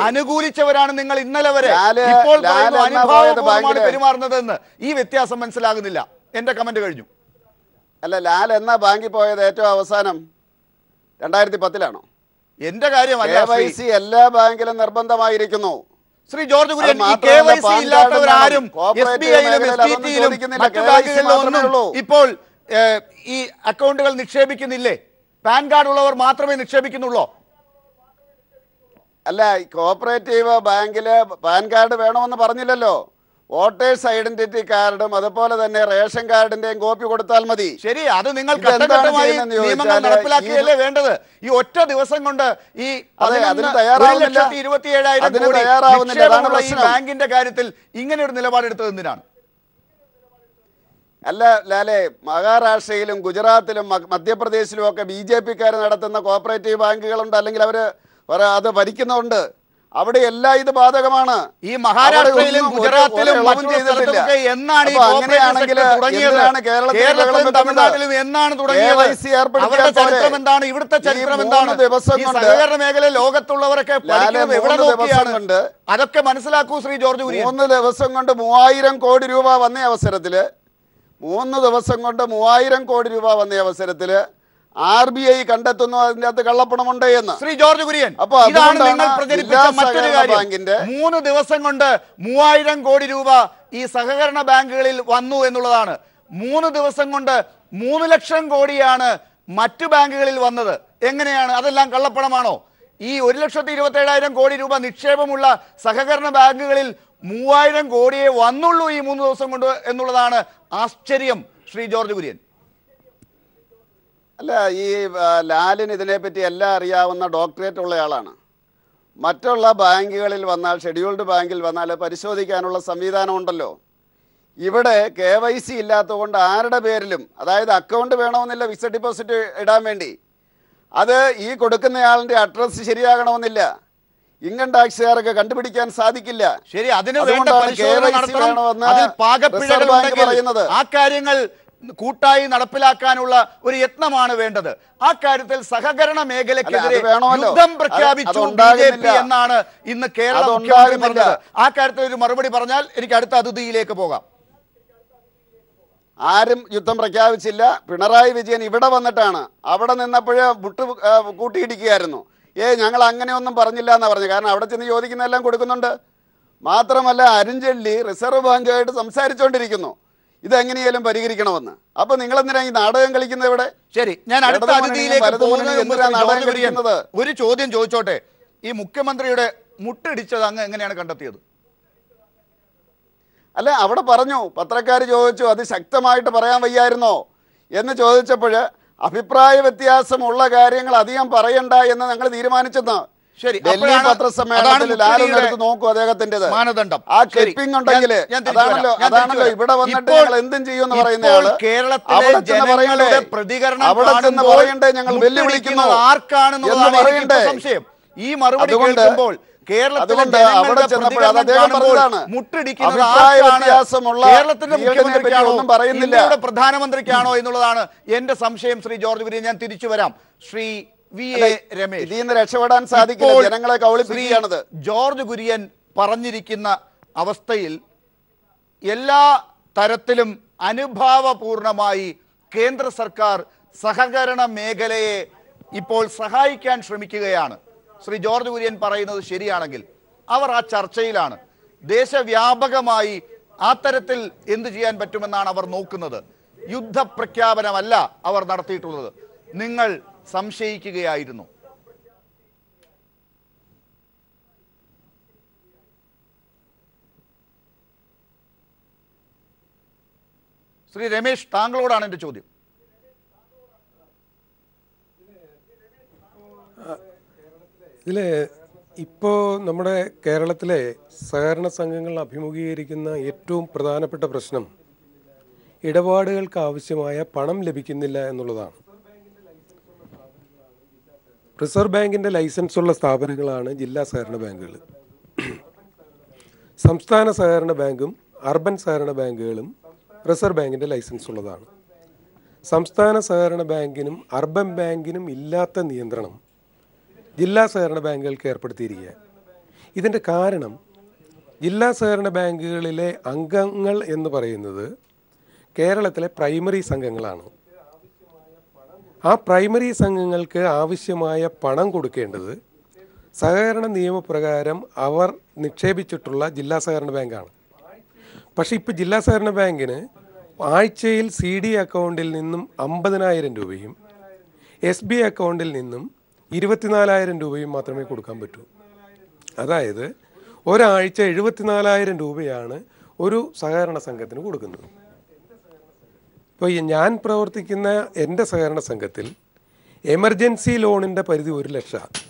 അനുകൂലിച്ചവരാണ് നിങ്ങൾ ഇന്നലെ വരെ ഇപ്പോൾ അനുഭാവമാണ് പെരുമാറുന്നതെന്ന് ഈ വ്യത്യാസം മനസ്സിലാകുന്നില്ല എന്റെ കമന്റ് കഴിഞ്ഞു അല്ല ലാൽ എന്നാ ബാങ്കിൽ പോയത് ഏറ്റവും അവസാനം രണ്ടായിരത്തി പത്തിലാണോ എന്റെ കാര്യം എല്ലാ ബാങ്കിലും നിർബന്ധമായിരിക്കുന്നു ശ്രീ ജോർജ് കുര്യൻ ഈ ഇല്ലാത്തവരാരും മറ്റു ഇപ്പോൾ ഈ അക്കൗണ്ടുകൾ നിക്ഷേപിക്കുന്നില്ലേ പാൻ കാർഡ് ഉള്ളവർ മാത്രമേ നിക്ഷേപിക്കുന്നുള്ളൂ അല്ല കോപ്പറേറ്റീവ് ബാങ്കില് പാൻ കാർഡ് വേണമെന്ന് പറഞ്ഞില്ലല്ലോ വോട്ടേഴ്സ് ഐഡന്റിറ്റി കാർഡും അതുപോലെ തന്നെ റേഷൻ കാർഡിന്റെയും കോപ്പി കൊടുത്താൽ മതി ശരി അത് നിങ്ങൾ നടപ്പിലാക്കിയല്ലേ വേണ്ടത് ഈ ഒറ്റ ദിവസം കൊണ്ട് ഈ ഇരുപത്തിയേഴായിരം ബാങ്കിന്റെ കാര്യത്തിൽ ഇങ്ങനെ ഒരു നിലപാടെടുത്തത് എന്തിനാണ് അല്ല ലാലെ മഹാരാഷ്ട്രയിലും ഗുജറാത്തിലും മധ്യപ്രദേശിലും ഒക്കെ ബി ജെ പിക്കാർ നടത്തുന്ന കോപ്പറേറ്റീവ് ബാങ്കുകളുണ്ട് അല്ലെങ്കിൽ അവർ അത് ഭരിക്കുന്നുണ്ട് അവിടെ എല്ലാ ഇത് ബാധകമാണ് ഈ മഹാരാഷ്ട്രയിലും ഗുജറാത്തിലും ചെയ്തിട്ടില്ല എന്നാണ് അങ്ങനെയാണെങ്കിൽ തുടങ്ങിയതാണ് കേരളത്തിലും തമിഴ്നാട്ടിലും എന്നാണ് തുടങ്ങിയത് എന്താണ് ഇവിടുത്തെ ചരിത്രം എന്താണ് സഹകരണ മേഖല ലോകത്തുള്ളവരൊക്കെ എവിടെ നോക്കിയാണ് അതൊക്കെ മനസ്സിലാക്കൂ ശ്രീ ജോർജ് കുര്യൻ മൂന്ന് ദിവസം കൊണ്ട് മൂവായിരം കോടി രൂപ വന്ന അവസരത്തില് മൂന്ന് ദിവസം കൊണ്ട് മൂവായിരം കോടി രൂപ വന്ന അവസരത്തില് ആർ ബി ഐ കണ്ടെത്തുന്നു അതിന്റെ അകത്ത് കള്ളപ്പണമുണ്ട് എന്ന് ശ്രീ ജോർജ് കുര്യൻ അപ്പൊ ഇതാണ് നിങ്ങൾ മറ്റൊരു ബാങ്കിന്റെ മൂന്ന് ദിവസം കൊണ്ട് മൂവായിരം കോടി രൂപ ഈ സഹകരണ ബാങ്കുകളിൽ വന്നു എന്നുള്ളതാണ് മൂന്ന് ദിവസം കൊണ്ട് മൂന്ന് ലക്ഷം കോടിയാണ് മറ്റു ബാങ്കുകളിൽ വന്നത് എങ്ങനെയാണ് അതെല്ലാം കള്ളപ്പണമാണോ ഈ ഒരു ലക്ഷത്തി ഏഴായിരം കോടി രൂപ നിക്ഷേപമുള്ള സഹകരണ ബാങ്കുകളിൽ മൂവായിരം കോടിയെ വന്നുള്ളൂ ഈ മൂന്ന് ദിവസം കൊണ്ട് എന്നുള്ളതാണ് ആശ്ചര്യം ശ്രീ ജോർജ് കുര്യൻ അല്ല ഈ ലാലിന് ഇതിനെപ്പറ്റി എല്ലാം അറിയാവുന്ന ഡോക്ടറേറ്റ് ഉള്ളയാളാണ് മറ്റുള്ള ബാങ്കുകളിൽ വന്നാൽ ഷെഡ്യൂൾഡ് ബാങ്കിൽ വന്നാൽ പരിശോധിക്കാനുള്ള സംവിധാനം ഉണ്ടല്ലോ ഇവിടെ കെ വൈ സി ഇല്ലാത്തതുകൊണ്ട് ആരുടെ പേരിലും അതായത് അക്കൗണ്ട് വേണമെന്നില്ല ഫിക്സഡ് ഡിപ്പോസിറ്റ് ഇടാൻ വേണ്ടി അത് ഈ കൊടുക്കുന്നയാളുടെ അഡ്രസ്സ് ശരിയാകണമെന്നില്ല ഇൻകം ടാക്സുകാരൊക്കെ കണ്ടുപിടിക്കാൻ സാധിക്കില്ല ശരി അതിന് വേണ്ടി പരിശോധന നടത്തണം അതിൽ പാകപ്പിഴകൾ പറയുന്നത് ആ കാര്യങ്ങൾ കൂട്ടായി നടപ്പിലാക്കാനുള്ള ഒരു യത്നമാണ് വേണ്ടത് ആ കാര്യത്തിൽ സഹകരണ മേഖലക്കെതിരെ യുദ്ധം പ്രഖ്യാപിച്ചു എന്നാണ് ഇന്ന് കേരള മുഖ്യമന്ത്രി പറഞ്ഞത് ആ കാര്യത്തിൽ ഒരു മറുപടി പറഞ്ഞാൽ എനിക്ക് അടുത്ത അതിഥിയിലേക്ക് പോകാം ആരും യുദ്ധം പ്രഖ്യാപിച്ചില്ല പിണറായി വിജയൻ ഇവിടെ വന്നിട്ടാണ് അവിടെ നിന്നപ്പോഴേ മുട്ട് കൂട്ടിയിടിക്കുകയായിരുന്നു ഏ ഞങ്ങൾ അങ്ങനെയൊന്നും പറഞ്ഞില്ല എന്നാണ് പറഞ്ഞത് കാരണം അവിടെ ചെന്ന് ചോദിക്കുന്നതെല്ലാം കൊടുക്കുന്നുണ്ട് മാത്രമല്ല അരുഞ്ചെള്ളി റിസർവ് ബാങ്കുമായിട്ട് സംസാരിച്ചുകൊണ്ടിരിക്കുന്നു ഇതെങ്ങനെയാലും പരിഹരിക്കണമെന്ന് അപ്പൊ നിങ്ങൾ എന്തിനാ ഈ നാടകം കളിക്കുന്നത് ഇവിടെ ശരി ഞാൻ അടുത്ത അതിഥിയിലേക്ക് ഒരു ചോദ്യം ചോദിച്ചോട്ടെ ഈ മുഖ്യമന്ത്രിയുടെ മുട്ടടിച്ചത് അങ്ങ് എങ്ങനെയാണ് കണ്ടെത്തിയത് അല്ല അവിടെ പറഞ്ഞു പത്രക്കാർ ചോദിച്ചു അത് ശക്തമായിട്ട് പറയാൻ വയ്യായിരുന്നോ എന്ന് ചോദിച്ചപ്പോൾ അഭിപ്രായ വ്യത്യാസമുള്ള കാര്യങ്ങൾ അധികം പറയണ്ട എന്ന് ഞങ്ങൾ തീരുമാനിച്ചെന്ന് ശരി ഡൽഹി പത്രസമ്മേളനത്തിൽ ലാലും എടുത്ത് നോക്കൂ അദ്ദേഹത്തിന്റെ മാനദണ്ഡം ആ ക്ലിപ്പിംഗ് ഉണ്ടെങ്കിൽ അതാണല്ലോ അതാണല്ലോ ഇവിടെ വന്നിട്ട് ഞങ്ങൾ എന്തും ചെയ്യുമെന്ന് പറയുന്ന കേരളത്തിലെ ജനങ്ങളുടെ പ്രതികരണം അവിടെ ചെന്ന് പറയണ്ടേ ഞങ്ങൾ വെല്ലുവിളിക്കുന്നു ആർക്കാണെന്ന് പറയണ്ടേ സംശയം ഈ മറുപടി കേൾക്കുമ്പോൾ കേരളത്തിലെ അവിടെ ചെന്നപ്പോൾ അദ്ദേഹം പറഞ്ഞതാണ് മുട്ടിടിക്കുന്നത് വ്യത്യാസമുള്ള കേരളത്തിന്റെ മുഖ്യമന്ത്രിക്കാണോ പറയുന്നില്ല പ്രധാനമന്ത്രിക്കാണോ എന്നുള്ളതാണ് എന്റെ സംശയം ശ്രീ ജോർജ് ഗുരി ഞാൻ തിരിച്ചു വരാം ശ്രീ ഇതിൽ നിന്ന് രക്ഷപ്പെടാൻ സാധിക്കില്ല ജനങ്ങളെ കൗളിപ്പിക്കുകയാണത് ജോർജ് കുര്യൻ പറഞ്ഞിരിക്കുന്ന അവസ്ഥയിൽ എല്ലാ തരത്തിലും അനുഭാവപൂർണമായി കേന്ദ്ര സർക്കാർ സഹകരണ മേഖലയെ ഇപ്പോൾ സഹായിക്കാൻ ശ്രമിക്കുകയാണ് ശ്രീ ജോർജ് കുര്യൻ പറയുന്നത് ശരിയാണെങ്കിൽ അവർ ആ ചർച്ചയിലാണ് ദേശവ്യാപകമായി ആ തരത്തിൽ എന്തു ചെയ്യാൻ പറ്റുമെന്നാണ് അവർ നോക്കുന്നത് യുദ്ധപ്രഖ്യാപനമല്ല അവർ നടത്തിയിട്ടുള്ളത് നിങ്ങൾ സംശയിക്കുകയായിരുന്നു ശ്രീ രമേശ് താങ്കളോടാണ് എൻ്റെ ചോദ്യം ഇതിൽ ഇപ്പോൾ നമ്മുടെ കേരളത്തിലെ സഹകരണ സംഘങ്ങൾ അഭിമുഖീകരിക്കുന്ന ഏറ്റവും പ്രധാനപ്പെട്ട പ്രശ്നം ഇടപാടുകൾക്ക് ആവശ്യമായ പണം ലഭിക്കുന്നില്ല എന്നുള്ളതാണ് റിസർവ് ബാങ്കിൻ്റെ ലൈസൻസ് ഉള്ള സ്ഥാപനങ്ങളാണ് ജില്ലാ സഹകരണ ബാങ്കുകൾ സംസ്ഥാന സഹകരണ ബാങ്കും അർബൻ സഹകരണ ബാങ്കുകളും റിസർവ് ബാങ്കിൻ്റെ ലൈസൻസ് ഉള്ളതാണ് സംസ്ഥാന സഹകരണ ബാങ്കിനും അർബൻ ബാങ്കിനും ഇല്ലാത്ത നിയന്ത്രണം ജില്ലാ സഹകരണ ബാങ്കുകൾക്ക് ഏർപ്പെടുത്തിയിരിക്കുക ഇതിൻ്റെ കാരണം ജില്ലാ സഹകരണ ബാങ്കുകളിലെ അംഗങ്ങൾ എന്ന് പറയുന്നത് കേരളത്തിലെ പ്രൈമറി സംഘങ്ങളാണ് ആ പ്രൈമറി സംഘങ്ങൾക്ക് ആവശ്യമായ പണം കൊടുക്കേണ്ടത് സഹകരണ നിയമപ്രകാരം അവർ നിക്ഷേപിച്ചിട്ടുള്ള ജില്ലാ സഹകരണ ബാങ്കാണ് പക്ഷേ ഇപ്പോൾ ജില്ലാ സഹകരണ ബാങ്കിന് ആഴ്ചയിൽ സി ഡി അക്കൗണ്ടിൽ നിന്നും അമ്പതിനായിരം രൂപയും എസ് ബി അക്കൗണ്ടിൽ നിന്നും ഇരുപത്തിനാലായിരം രൂപയും മാത്രമേ കൊടുക്കാൻ പറ്റൂ അതായത് ഒരാഴ്ച എഴുപത്തിനാലായിരം രൂപയാണ് ഒരു സഹകരണ സംഘത്തിന് കൊടുക്കുന്നത് ഇപ്പോൾ ഈ ഞാൻ പ്രവർത്തിക്കുന്ന എൻ്റെ സഹകരണ സംഘത്തിൽ എമർജൻസി ലോണിൻ്റെ പരിധി ഒരു ലക്ഷമാണ്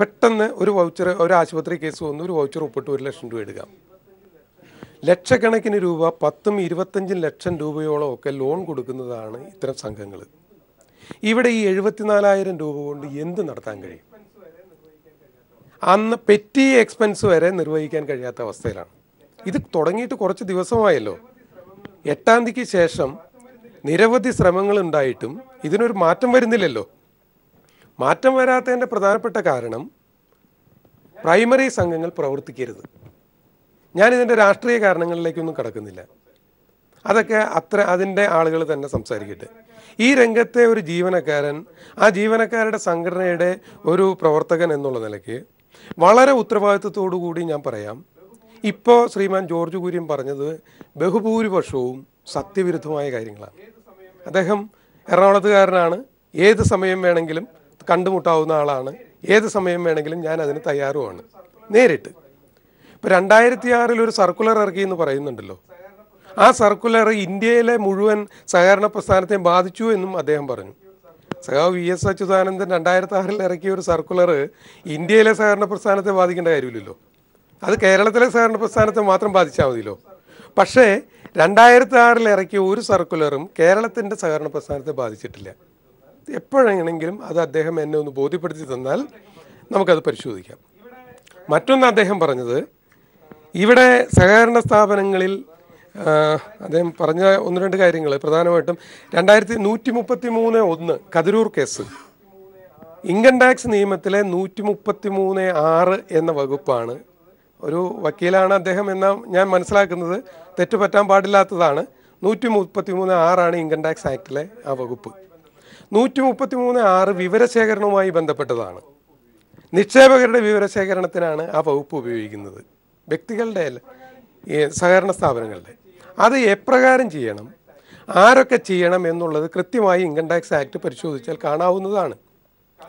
പെട്ടെന്ന് ഒരു വൗച്ചർ ഒരു ആശുപത്രി കേസ് വന്നു ഒരു വൗച്ചർ ഒപ്പിട്ട് ഒരു ലക്ഷം രൂപ എടുക്കാം ലക്ഷക്കണക്കിന് രൂപ പത്തും ഇരുപത്തഞ്ചും ലക്ഷം രൂപയോളം ഒക്കെ ലോൺ കൊടുക്കുന്നതാണ് ഇത്തരം സംഘങ്ങൾ ഇവിടെ ഈ എഴുപത്തിനാലായിരം രൂപ കൊണ്ട് എന്ത് നടത്താൻ കഴിയും അന്ന് പെറ്റി എക്സ്പെൻസ് വരെ നിർവഹിക്കാൻ കഴിയാത്ത അവസ്ഥയിലാണ് ഇത് തുടങ്ങിയിട്ട് കുറച്ച് ദിവസമായല്ലോ എട്ടാം തീയതിക്ക് ശേഷം നിരവധി ശ്രമങ്ങൾ ഉണ്ടായിട്ടും ഇതിനൊരു മാറ്റം വരുന്നില്ലല്ലോ മാറ്റം വരാത്തതിൻ്റെ പ്രധാനപ്പെട്ട കാരണം പ്രൈമറി സംഘങ്ങൾ പ്രവർത്തിക്കരുത് ഞാനിതിൻ്റെ രാഷ്ട്രീയ കാരണങ്ങളിലേക്കൊന്നും കടക്കുന്നില്ല അതൊക്കെ അത്ര അതിൻ്റെ ആളുകൾ തന്നെ സംസാരിക്കട്ടെ ഈ രംഗത്തെ ഒരു ജീവനക്കാരൻ ആ ജീവനക്കാരുടെ സംഘടനയുടെ ഒരു പ്രവർത്തകൻ എന്നുള്ള നിലയ്ക്ക് വളരെ ഉത്തരവാദിത്വത്തോടു കൂടി ഞാൻ പറയാം ഇപ്പോൾ ശ്രീമാൻ ജോർജ് കുര്യൻ പറഞ്ഞത് ബഹുഭൂരിപക്ഷവും സത്യവിരുദ്ധമായ കാര്യങ്ങളാണ് അദ്ദേഹം എറണാകുളത്തുകാരനാണ് ഏത് സമയം വേണമെങ്കിലും കണ്ടുമുട്ടാവുന്ന ആളാണ് ഏത് സമയം വേണമെങ്കിലും ഞാൻ അതിന് തയ്യാറുമാണ് നേരിട്ട് ഇപ്പം രണ്ടായിരത്തി ആറിൽ ഒരു സർക്കുലർ ഇറക്കി എന്ന് പറയുന്നുണ്ടല്ലോ ആ സർക്കുലർ ഇന്ത്യയിലെ മുഴുവൻ സഹകരണ പ്രസ്ഥാനത്തെ ബാധിച്ചു എന്നും അദ്ദേഹം പറഞ്ഞു സഹാവ് വി എസ് അച്യുതാനന്ദൻ രണ്ടായിരത്തി ആറിൽ ഇറക്കിയ ഒരു സർക്കുലർ ഇന്ത്യയിലെ സഹകരണ പ്രസ്ഥാനത്തെ ബാധിക്കേണ്ട കാര്യമില്ലല്ലോ അത് കേരളത്തിലെ സഹകരണ പ്രസ്ഥാനത്തെ മാത്രം ബാധിച്ചാൽ മതിയല്ലോ പക്ഷേ രണ്ടായിരത്തി ആറിൽ ഇറക്കിയ ഒരു സർക്കുലറും കേരളത്തിൻ്റെ സഹകരണ പ്രസ്ഥാനത്തെ ബാധിച്ചിട്ടില്ല എപ്പോഴെങ്കിലും അത് അദ്ദേഹം എന്നെ ഒന്ന് ബോധ്യപ്പെടുത്തി തന്നാൽ നമുക്കത് പരിശോധിക്കാം മറ്റൊന്ന് അദ്ദേഹം പറഞ്ഞത് ഇവിടെ സഹകരണ സ്ഥാപനങ്ങളിൽ അദ്ദേഹം പറഞ്ഞ ഒന്ന് രണ്ട് കാര്യങ്ങൾ പ്രധാനമായിട്ടും രണ്ടായിരത്തി നൂറ്റി മുപ്പത്തി മൂന്ന് ഒന്ന് കതിരൂർ കേസ് ഇൻകം ടാക്സ് നിയമത്തിലെ നൂറ്റി മുപ്പത്തി മൂന്ന് ആറ് എന്ന വകുപ്പാണ് ഒരു വക്കീലാണ് അദ്ദേഹം എന്ന ഞാൻ മനസ്സിലാക്കുന്നത് തെറ്റുപറ്റാൻ പാടില്ലാത്തതാണ് നൂറ്റി മുപ്പത്തി മൂന്ന് ആറാണ് ഇൻകം ടാക്സ് ആക്ടിലെ ആ വകുപ്പ് നൂറ്റി മുപ്പത്തി മൂന്ന് ആറ് വിവരശേഖരണവുമായി ബന്ധപ്പെട്ടതാണ് നിക്ഷേപകരുടെ വിവരശേഖരണത്തിനാണ് ആ വകുപ്പ് ഉപയോഗിക്കുന്നത് വ്യക്തികളുടെ സഹകരണ സ്ഥാപനങ്ങളുടെ അത് എപ്രകാരം ചെയ്യണം ആരൊക്കെ ചെയ്യണം എന്നുള്ളത് കൃത്യമായി ഇൻകം ടാക്സ് ആക്ട് പരിശോധിച്ചാൽ കാണാവുന്നതാണ്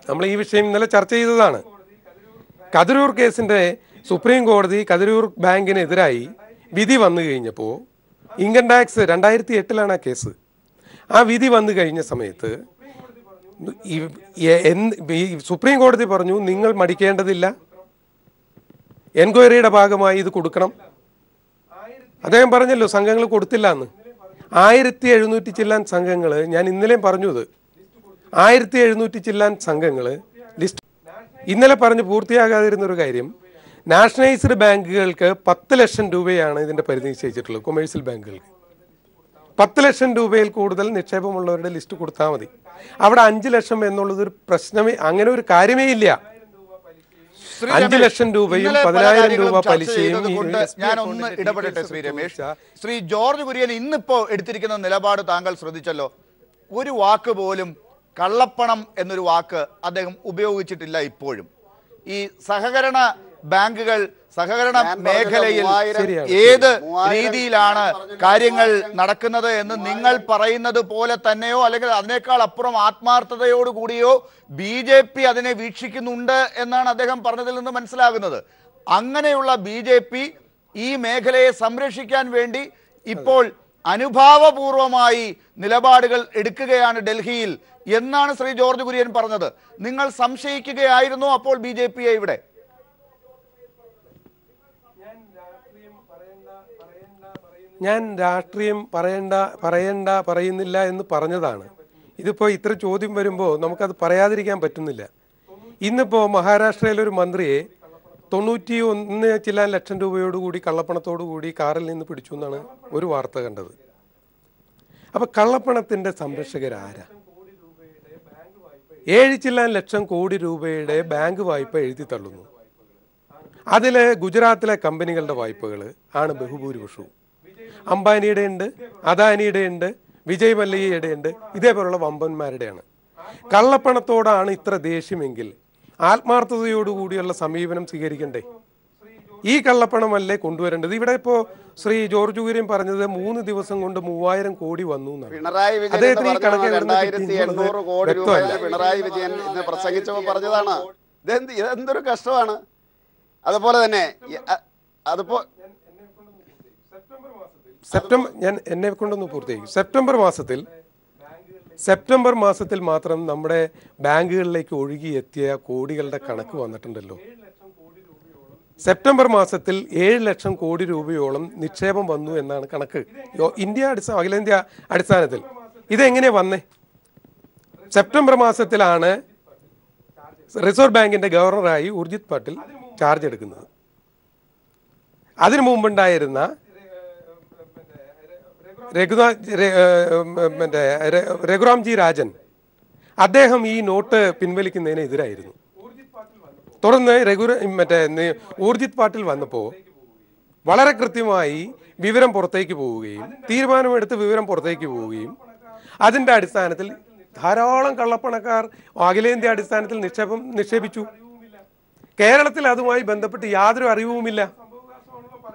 നമ്മൾ ഈ വിഷയം ഇന്നലെ ചർച്ച ചെയ്തതാണ് കതിരൂർ കേസിൻ്റെ സുപ്രീം കോടതി കതിരൂർ ബാങ്കിനെതിരായി വിധി വന്നു കഴിഞ്ഞപ്പോൾ ഇൻകം ടാക്സ് രണ്ടായിരത്തി എട്ടിലാണ് ആ കേസ് ആ വിധി വന്നു കഴിഞ്ഞ സമയത്ത് സുപ്രീം കോടതി പറഞ്ഞു നിങ്ങൾ മടിക്കേണ്ടതില്ല എൻക്വയറിയുടെ ഭാഗമായി ഇത് കൊടുക്കണം അദ്ദേഹം പറഞ്ഞല്ലോ സംഘങ്ങൾ കൊടുത്തില്ല എന്ന് ആയിരത്തി എഴുന്നൂറ്റി ചില്ലാൻ സംഘങ്ങൾ ഞാൻ ഇന്നലെയും പറഞ്ഞു ഇത് ആയിരത്തി എഴുന്നൂറ്റി ചില്ലാൻ സംഘങ്ങൾ ലിസ്റ്റ് ഇന്നലെ പറഞ്ഞ് പൂർത്തിയാകാതിരുന്നൊരു കാര്യം നാഷണലൈസ്ഡ് ബാങ്കുകൾക്ക് പത്ത് ലക്ഷം രൂപയാണ് ഇതിൻ്റെ പരിധി നിശ്ചയിച്ചിട്ടുള്ളത് കൊമേഴ്സ്യൽ ബാങ്കുകൾക്ക് പത്ത് ലക്ഷം രൂപയിൽ കൂടുതൽ നിക്ഷേപമുള്ളവരുടെ ലിസ്റ്റ് കൊടുത്താൽ മതി അവിടെ അഞ്ച് ലക്ഷം എന്നുള്ളത് ഒരു പ്രശ്നമേ അങ്ങനെ ഒരു കാര്യമേ ഇല്ല അഞ്ച് ലക്ഷം രൂപയും പതിനായിരം രൂപ പലിശയും ഞാൻ ഒന്ന് ഇടപെടട്ടെ ശ്രീ രമേശ് ശ്രീ ജോർജ് കുര്യൻ ഇന്നിപ്പോ എടുത്തിരിക്കുന്ന നിലപാട് താങ്കൾ ശ്രദ്ധിച്ചല്ലോ ഒരു വാക്ക് പോലും കള്ളപ്പണം എന്നൊരു വാക്ക് അദ്ദേഹം ഉപയോഗിച്ചിട്ടില്ല ഇപ്പോഴും ഈ സഹകരണ ബാങ്കുകൾ സഹകരണ മേഖലയിൽ ഏത് രീതിയിലാണ് കാര്യങ്ങൾ നടക്കുന്നത് എന്ന് നിങ്ങൾ പറയുന്നത് പോലെ തന്നെയോ അല്ലെങ്കിൽ അതിനേക്കാൾ അപ്പുറം ആത്മാർത്ഥതയോടുകൂടിയോ ബി ജെ പി അതിനെ വീക്ഷിക്കുന്നുണ്ട് എന്നാണ് അദ്ദേഹം പറഞ്ഞതിൽ നിന്ന് മനസ്സിലാകുന്നത് അങ്ങനെയുള്ള ബി ജെ പി ഈ മേഖലയെ സംരക്ഷിക്കാൻ വേണ്ടി ഇപ്പോൾ അനുഭാവപൂർവമായി നിലപാടുകൾ എടുക്കുകയാണ് ഡൽഹിയിൽ എന്നാണ് ശ്രീ ജോർജ് കുര്യൻ പറഞ്ഞത് നിങ്ങൾ സംശയിക്കുകയായിരുന്നു അപ്പോൾ ബി ഇവിടെ ഞാൻ രാഷ്ട്രീയം പറയണ്ട പറയണ്ട പറയുന്നില്ല എന്ന് പറഞ്ഞതാണ് ഇതിപ്പോൾ ഇത്ര ചോദ്യം വരുമ്പോൾ നമുക്കത് പറയാതിരിക്കാൻ പറ്റുന്നില്ല ഇന്നിപ്പോൾ മഹാരാഷ്ട്രയിലെ ഒരു മന്ത്രിയെ തൊണ്ണൂറ്റി ഒന്ന് ചില ലക്ഷം രൂപയോടുകൂടി കൂടി കാറിൽ നിന്ന് പിടിച്ചു എന്നാണ് ഒരു വാർത്ത കണ്ടത് അപ്പോൾ കള്ളപ്പണത്തിൻ്റെ സംരക്ഷകരാരാ ഏഴ് ചില്ല ലക്ഷം കോടി രൂപയുടെ ബാങ്ക് വായ്പ എഴുതി തള്ളുന്നു അതിലെ ഗുജറാത്തിലെ കമ്പനികളുടെ വായ്പകൾ ആണ് ബഹുഭൂരിപക്ഷവും അംബാനിയുടെ ഉണ്ട് അദാനിയുടെ ഉണ്ട് വിജയ് മല്ലയ്യയുടെ ഉണ്ട് ഇതേപോലുള്ള വമ്പന്മാരുടെയാണ് കള്ളപ്പണത്തോടാണ് ഇത്ര ദേഷ്യമെങ്കിൽ ആത്മാർത്ഥതയോടുകൂടിയുള്ള സമീപനം സ്വീകരിക്കണ്ടേ ഈ കള്ളപ്പണമല്ലേ കൊണ്ടുവരേണ്ടത് ഇവിടെ ഇപ്പോ ശ്രീ ജോർജ് കുര്യൻ പറഞ്ഞത് മൂന്ന് ദിവസം കൊണ്ട് മൂവായിരം കോടി വന്നു പിണറായി വിജയൻ കോടി വിജയൻ ഇന്ന് പ്രസംഗിച്ചപ്പോൾ പറഞ്ഞതാണ് ഇതെന്ത് ഇതെന്തൊരു കഷ്ടമാണ് അതുപോലെ തന്നെ അതിപ്പോ സെപ്റ്റംബർ ഞാൻ എന്നെ കൊണ്ടൊന്ന് പൂർത്തിയാക്കി സെപ്റ്റംബർ മാസത്തിൽ സെപ്റ്റംബർ മാസത്തിൽ മാത്രം നമ്മുടെ ബാങ്കുകളിലേക്ക് ഒഴുകിയെത്തിയ കോടികളുടെ കണക്ക് വന്നിട്ടുണ്ടല്ലോ സെപ്റ്റംബർ മാസത്തിൽ ഏഴ് ലക്ഷം കോടി രൂപയോളം നിക്ഷേപം വന്നു എന്നാണ് കണക്ക് ഇന്ത്യ അടിസ്ഥാന അഖിലേന്ത്യ അടിസ്ഥാനത്തിൽ ഇതെങ്ങനെ വന്നേ സെപ്റ്റംബർ മാസത്തിലാണ് റിസർവ് ബാങ്കിന്റെ ഗവർണറായി ഉർജിത് പട്ടേൽ ചാർജ് എടുക്കുന്നത് അതിനു മുമ്പുണ്ടായിരുന്ന രഘുനാഥ് മറ്റേ രഘുറാംജി രാജൻ അദ്ദേഹം ഈ നോട്ട് പിൻവലിക്കുന്നതിന് എതിരായിരുന്നു തുടർന്ന് രഘു മറ്റേ ഊർജിത് പാട്ടിൽ വന്നപ്പോൾ വളരെ കൃത്യമായി വിവരം പുറത്തേക്ക് പോവുകയും തീരുമാനമെടുത്ത് വിവരം പുറത്തേക്ക് പോവുകയും അതിൻ്റെ അടിസ്ഥാനത്തിൽ ധാരാളം കള്ളപ്പണക്കാർ അഖിലേന്ത്യ അടിസ്ഥാനത്തിൽ നിക്ഷേപം നിക്ഷേപിച്ചു കേരളത്തിൽ അതുമായി ബന്ധപ്പെട്ട് യാതൊരു അറിവുമില്ല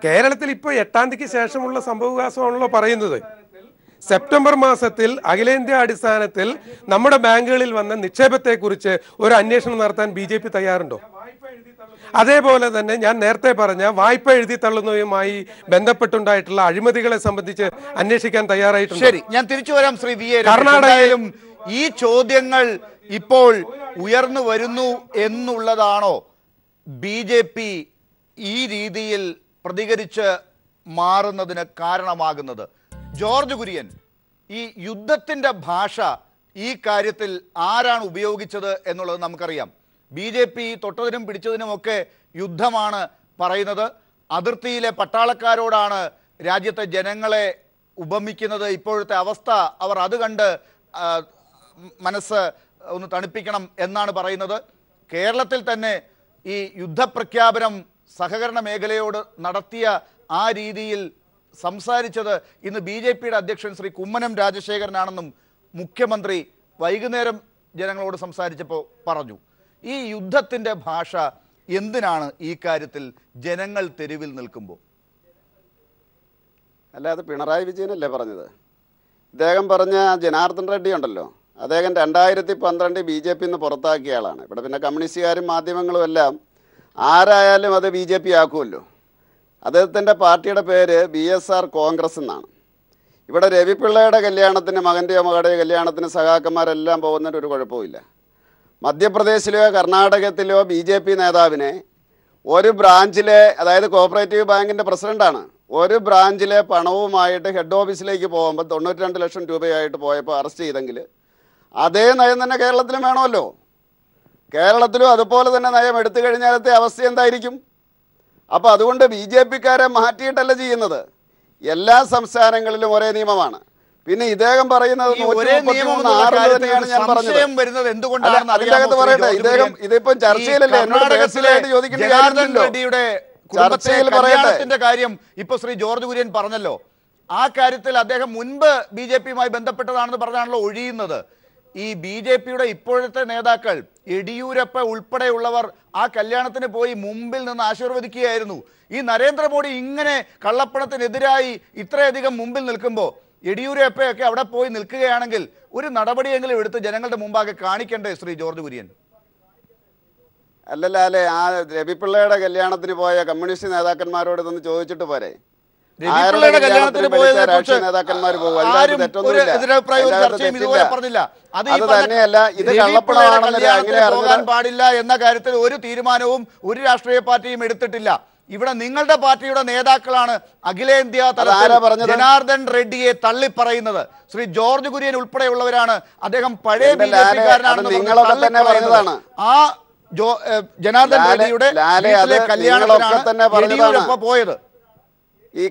കേരളത്തിൽ ഇപ്പോൾ എട്ടാം തീയതിക്ക് ശേഷമുള്ള സംഭവവികാസമാണല്ലോ പറയുന്നത് സെപ്റ്റംബർ മാസത്തിൽ അഖിലേന്ത്യാ അടിസ്ഥാനത്തിൽ നമ്മുടെ ബാങ്കുകളിൽ വന്ന നിക്ഷേപത്തെ കുറിച്ച് ഒരു അന്വേഷണം നടത്താൻ ബി ജെ പി തയ്യാറുണ്ടോ അതേപോലെ തന്നെ ഞാൻ നേരത്തെ പറഞ്ഞ വായ്പ എഴുതി തള്ളുന്നതുമായി ബന്ധപ്പെട്ടുണ്ടായിട്ടുള്ള അഴിമതികളെ സംബന്ധിച്ച് അന്വേഷിക്കാൻ തയ്യാറായിട്ടുണ്ട് ശരി ഞാൻ തിരിച്ചു വരാം ശ്രീ വി കർണാടകയിലും ഈ ചോദ്യങ്ങൾ ഇപ്പോൾ ഉയർന്നു വരുന്നു എന്നുള്ളതാണോ ബി ഈ രീതിയിൽ പ്രതികരിച്ച് മാറുന്നതിന് കാരണമാകുന്നത് ജോർജ് കുര്യൻ ഈ യുദ്ധത്തിൻ്റെ ഭാഷ ഈ കാര്യത്തിൽ ആരാണ് ഉപയോഗിച്ചത് എന്നുള്ളത് നമുക്കറിയാം ബി ജെ പി തൊട്ടതിനും പിടിച്ചതിനുമൊക്കെ യുദ്ധമാണ് പറയുന്നത് അതിർത്തിയിലെ പട്ടാളക്കാരോടാണ് രാജ്യത്തെ ജനങ്ങളെ ഉപമിക്കുന്നത് ഇപ്പോഴത്തെ അവസ്ഥ അവർ അത് കണ്ട് മനസ്സ് ഒന്ന് തണുപ്പിക്കണം എന്നാണ് പറയുന്നത് കേരളത്തിൽ തന്നെ ഈ യുദ്ധപ്രഖ്യാപനം സഹകരണ മേഖലയോട് നടത്തിയ ആ രീതിയിൽ സംസാരിച്ചത് ഇന്ന് ബി ജെ പിയുടെ അധ്യക്ഷൻ ശ്രീ കുമ്മനം രാജശേഖരനാണെന്നും മുഖ്യമന്ത്രി വൈകുന്നേരം ജനങ്ങളോട് സംസാരിച്ചപ്പോൾ പറഞ്ഞു ഈ യുദ്ധത്തിൻ്റെ ഭാഷ എന്തിനാണ് ഈ കാര്യത്തിൽ ജനങ്ങൾ തെരുവിൽ നിൽക്കുമ്പോൾ അല്ല അത് പിണറായി വിജയനല്ലേ പറഞ്ഞത് അദ്ദേഹം പറഞ്ഞ ജനാർദ്ദൻ റെഡ്ഡി ഉണ്ടല്ലോ അദ്ദേഹം രണ്ടായിരത്തി പന്ത്രണ്ട് ബി ജെ പി നിന്ന് പുറത്താക്കിയ ആളാണ് ഇവിടെ പിന്നെ കമ്മ്യൂണിസ്റ്റുകാരും മാധ്യമങ്ങളും എല്ലാം ആരായാലും അത് ബി ജെ പി ആക്കുമല്ലോ അദ്ദേഹത്തിൻ്റെ പാർട്ടിയുടെ പേര് ബി എസ് ആർ കോൺഗ്രസ് എന്നാണ് ഇവിടെ രവിപിള്ളയുടെ കല്യാണത്തിന് മകൻ്റെയോ മകളുടെയോ കല്യാണത്തിന് സഹാക്കന്മാരെല്ലാം പോകുന്നതിന് ഒരു കുഴപ്പമില്ല മധ്യപ്രദേശിലെയോ കർണാടകത്തിലെയോ ബി ജെ പി നേതാവിനെ ഒരു ബ്രാഞ്ചിലെ അതായത് കോപ്പറേറ്റീവ് ബാങ്കിൻ്റെ പ്രസിഡൻ്റാണ് ഒരു ബ്രാഞ്ചിലെ പണവുമായിട്ട് ഹെഡ് ഓഫീസിലേക്ക് പോകുമ്പോൾ തൊണ്ണൂറ്റി ലക്ഷം രൂപയായിട്ട് പോയപ്പോൾ അറസ്റ്റ് ചെയ്തെങ്കിൽ അതേ നയം തന്നെ കേരളത്തിലും വേണമല്ലോ കേരളത്തിലും അതുപോലെ തന്നെ നയം എടുത്തു കഴിഞ്ഞാലത്തെ അവസ്ഥ എന്തായിരിക്കും അപ്പോൾ അതുകൊണ്ട് ബി ജെ പിക്കാരെ മാറ്റിയിട്ടല്ല ചെയ്യുന്നത് എല്ലാ സംസ്ഥാനങ്ങളിലും ഒരേ നിയമമാണ് പിന്നെ ഇദ്ദേഹം പറയുന്നത് അതിനകത്ത് പറയട്ടെ ഇദ്ദേഹം ഇതിപ്പം ചർച്ചയിലല്ലേ എന്നോട് ചോദിക്കേണ്ട ചർച്ചയിൽ പറയട്ടെ കാര്യം ഇപ്പൊ ശ്രീ ജോർജ് കുര്യൻ പറഞ്ഞല്ലോ ആ കാര്യത്തിൽ അദ്ദേഹം മുൻപ് ബി ജെ പിയുമായി ബന്ധപ്പെട്ടതാണെന്ന് പറഞ്ഞാണല്ലോ ഒഴിയുന്നത് ഈ ബി ജെ പിയുടെ ഇപ്പോഴത്തെ നേതാക്കൾ യെഡിയൂരപ്പ ഉൾപ്പെടെയുള്ളവർ ആ കല്യാണത്തിന് പോയി മുമ്പിൽ നിന്ന് ആശീർവദിക്കുകയായിരുന്നു ഈ നരേന്ദ്രമോദി ഇങ്ങനെ കള്ളപ്പണത്തിനെതിരായി ഇത്രയധികം മുമ്പിൽ നിൽക്കുമ്പോൾ യെഡിയൂരപ്പയൊക്കെ അവിടെ പോയി നിൽക്കുകയാണെങ്കിൽ ഒരു നടപടിയെങ്കിലും എടുത്ത് ജനങ്ങളുടെ മുമ്പാകെ കാണിക്കേണ്ടേ ശ്രീ ജോർജ് കുര്യൻ അല്ലല്ലേ ആ രവിപിള്ളയുടെ കല്യാണത്തിന് പോയ കമ്മ്യൂണിസ്റ്റ് നേതാക്കന്മാരോട് ഇതൊന്ന് ചോദിച്ചിട്ട് പോരെ ചർച്ചയും പറഞ്ഞില്ല അത് പാടില്ല എന്ന കാര്യത്തിൽ ഒരു തീരുമാനവും ഒരു രാഷ്ട്രീയ പാർട്ടിയും എടുത്തിട്ടില്ല ഇവിടെ നിങ്ങളുടെ പാർട്ടിയുടെ നേതാക്കളാണ് അഖിലേന്ത്യാ തലത്തിൽ ജനാർദ്ദൻ റെഡ്ഡിയെ തള്ളിപ്പറയുന്നത് ശ്രീ ജോർജ് കുര്യൻ ഉൾപ്പെടെയുള്ളവരാണ് അദ്ദേഹം പഴയ ബി ജെ പിക്കാരനാണെന്ന് ആ ജനാർദ്ദൻ റെഡ്ഡിയുടെ കല്യാണത്തിനാണ് പോയത് ഈ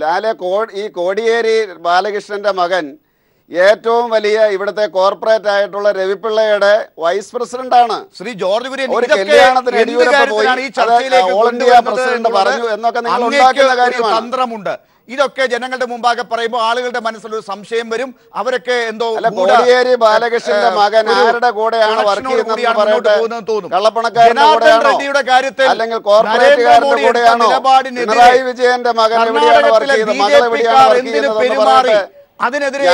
ലാലെ കോ ഈ കോടിയേരി ബാലകൃഷ്ണൻ്റെ മകൻ ഏറ്റവും വലിയ ഇവിടുത്തെ കോർപ്പറേറ്റ് ആയിട്ടുള്ള രവിപിള്ളയുടെ വൈസ് പ്രസിഡന്റാണ് ശ്രീ ജോർജ് കുര്യൻ ഒരു കല്യാണത്തിന് യെഡിയൂരപ്പ പോയി ഓൾ ഇന്ത്യ പ്രസിഡന്റ് പറഞ്ഞു എന്നൊക്കെ നിങ്ങൾ ഉണ്ടാക്കുന്ന കാര്യമാണ് തന്ത്രമുണ്ട് ഇതൊക്കെ ജനങ്ങളുടെ മുമ്പാകെ പറയുമ്പോൾ ആളുകളുടെ മനസ്സിലൊരു സംശയം വരും അവരൊക്കെ എന്തോ ബാലകൃഷ്ണന്റെ മകൻ ആരുടെ കൂടെയാണ് വർക്ക് ചെയ്യുന്നത് റെഡ്ഡിയുടെ കാര്യത്തിൽ അല്ലെങ്കിൽ പിണറായി വിജയന്റെ മകൻ എവിടെയാണ് ചെയ്യുന്നത് അതിനെതിരെ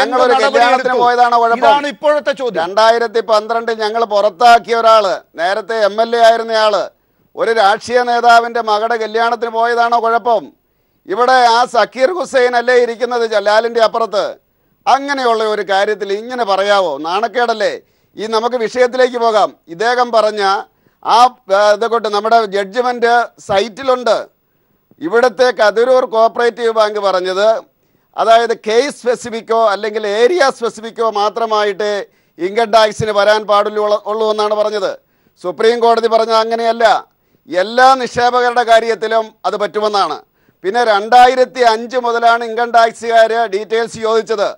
കല്യാണത്തിന് പോയതാണ് കുഴപ്പം ഇപ്പോഴത്തെ ചോദ്യം രണ്ടായിരത്തി പന്ത്രണ്ട് ഞങ്ങൾ പുറത്താക്കിയ ഒരാള് നേരത്തെ എം എൽ എ ആയിരുന്നയാള് ഒരു രാഷ്ട്രീയ നേതാവിന്റെ മകളുടെ കല്യാണത്തിന് പോയതാണോ കുഴപ്പം ഇവിടെ ആ സക്കീർ ഹുസൈൻ അല്ലേ ഇരിക്കുന്നത് ജലാലിൻ്റെ അപ്പുറത്ത് അങ്ങനെയുള്ള ഒരു കാര്യത്തിൽ ഇങ്ങനെ പറയാവോ നാണക്കേടല്ലേ ഈ നമുക്ക് വിഷയത്തിലേക്ക് പോകാം ഇദ്ദേഹം പറഞ്ഞ ആ ഇതൊക്കെ നമ്മുടെ ജഡ്ജ്മെൻ്റ് സൈറ്റിലുണ്ട് ഇവിടുത്തെ കതിരൂർ കോപ്പറേറ്റീവ് ബാങ്ക് പറഞ്ഞത് അതായത് കേസ് സ്പെസിഫിക്കോ അല്ലെങ്കിൽ ഏരിയ സ്പെസിഫിക്കോ മാത്രമായിട്ട് ഇൻകം ടാക്സിന് വരാൻ പാടുള്ളൂ ഉള്ളൂ എന്നാണ് പറഞ്ഞത് സുപ്രീം കോടതി പറഞ്ഞത് അങ്ങനെയല്ല എല്ലാ നിക്ഷേപകരുടെ കാര്യത്തിലും അത് പറ്റുമെന്നാണ് പിന്നെ രണ്ടായിരത്തി അഞ്ച് മുതലാണ് ഇൻകം ടാക്സുകാർ ഡീറ്റെയിൽസ് ചോദിച്ചത്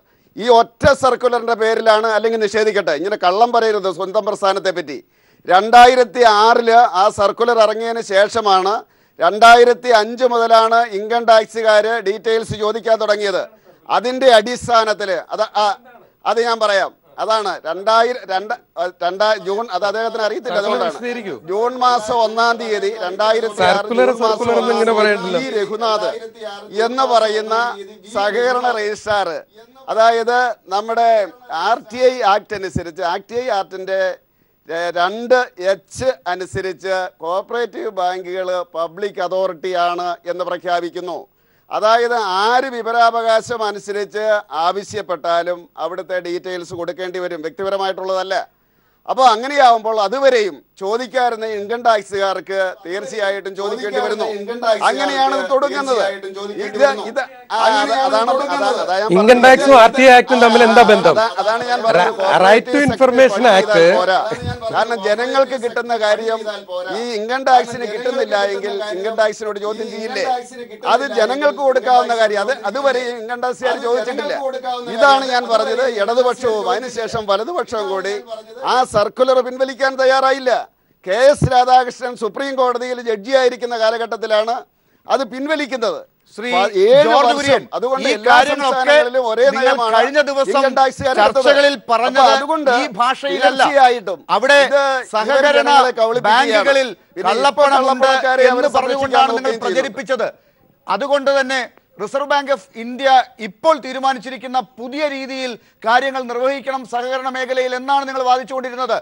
ഈ ഒറ്റ സർക്കുലറിൻ്റെ പേരിലാണ് അല്ലെങ്കിൽ നിഷേധിക്കട്ടെ ഇങ്ങനെ കള്ളം പറയരുത് സ്വന്തം പ്രസ്ഥാനത്തെ പറ്റി രണ്ടായിരത്തി ആറിൽ ആ സർക്കുലർ ഇറങ്ങിയതിന് ശേഷമാണ് രണ്ടായിരത്തി അഞ്ച് മുതലാണ് ഇൻകം ടാക്സുകാർ ഡീറ്റെയിൽസ് ചോദിക്കാൻ തുടങ്ങിയത് അതിൻ്റെ അടിസ്ഥാനത്തിൽ അത് അത് ഞാൻ പറയാം അതാണ് രണ്ടായിരം രണ്ട് ജൂൺ അത് അദ്ദേഹത്തിന് അറിയത്തില്ല ജൂൺ മാസം ഒന്നാം തീയതി രണ്ടായിരത്തി ആറ് രഘുനാഥ് എന്ന് പറയുന്ന സഹകരണ രജിസ്ട്രാർ അതായത് നമ്മുടെ ആർ ടി ഐ ആക്ട് അനുസരിച്ച് ആക്ട് ഐ ആക്ടിന്റെ രണ്ട് എച്ച് അനുസരിച്ച് കോപ്പറേറ്റീവ് ബാങ്കുകൾ പബ്ലിക് അതോറിറ്റിയാണ് എന്ന് പ്രഖ്യാപിക്കുന്നു അതായത് ആര് വിവരാവകാശം അനുസരിച്ച് ആവശ്യപ്പെട്ടാലും അവിടുത്തെ ഡീറ്റെയിൽസ് കൊടുക്കേണ്ടി വരും വ്യക്തിപരമായിട്ടുള്ളതല്ല അപ്പോൾ അങ്ങനെയാവുമ്പോൾ അതുവരെയും ചോദിക്കാറുന്ന ഇൻകം ടാക്സുകാർക്ക് തീർച്ചയായിട്ടും ചോദിക്കേണ്ടി വരുന്നു അങ്ങനെയാണ് തുടങ്ങുന്നത് ഇൻകം ടാക്സും ആർ ടി ആക്ടും തമ്മിൽ എന്താ ബന്ധം അതാണ് ഞാൻ റൈറ്റ് ടു ഇൻഫർമേഷൻ ആക്ട് കാരണം ജനങ്ങൾക്ക് കിട്ടുന്ന കാര്യം ഈ ഇൻകം ടാക്സിന് കിട്ടുന്നില്ല എങ്കിൽ ഇൻകം ടാക്സിനോട് ചോദ്യം ചെയ്യില്ലേ അത് ജനങ്ങൾക്ക് കൊടുക്കാവുന്ന കാര്യം അത് അതുവരെ ഇൻകം ടാക്സുകാർ ചോദിച്ചിട്ടില്ല ഇതാണ് ഞാൻ പറഞ്ഞത് ഇടതുപക്ഷവും അതിനുശേഷം വലതുപക്ഷവും കൂടി ആ സർക്കുലർ പിൻവലിക്കാൻ തയ്യാറായില്ല കെ എസ് രാധാകൃഷ്ണൻ സുപ്രീം കോടതിയിൽ ജഡ്ജിയായിരിക്കുന്ന കാലഘട്ടത്തിലാണ് അത് പിൻവലിക്കുന്നത് ശ്രീ അതുകൊണ്ട് ഒരേ കഴിഞ്ഞ ദിവസം ചർച്ചകളിൽ പറഞ്ഞത് അതുകൊണ്ട് ഈ ഭാഷയിലല്ല അവിടെ സഹകരണ ബാങ്കുകളിൽ എന്ന് പറഞ്ഞുകൊണ്ടാണ് നിങ്ങൾ പ്രചരിപ്പിച്ചത് അതുകൊണ്ട് തന്നെ റിസർവ് ബാങ്ക് ഓഫ് ഇന്ത്യ ഇപ്പോൾ തീരുമാനിച്ചിരിക്കുന്ന പുതിയ രീതിയിൽ കാര്യങ്ങൾ നിർവഹിക്കണം സഹകരണ മേഖലയിൽ എന്നാണ് നിങ്ങൾ വാദിച്ചുകൊണ്ടിരുന്നത്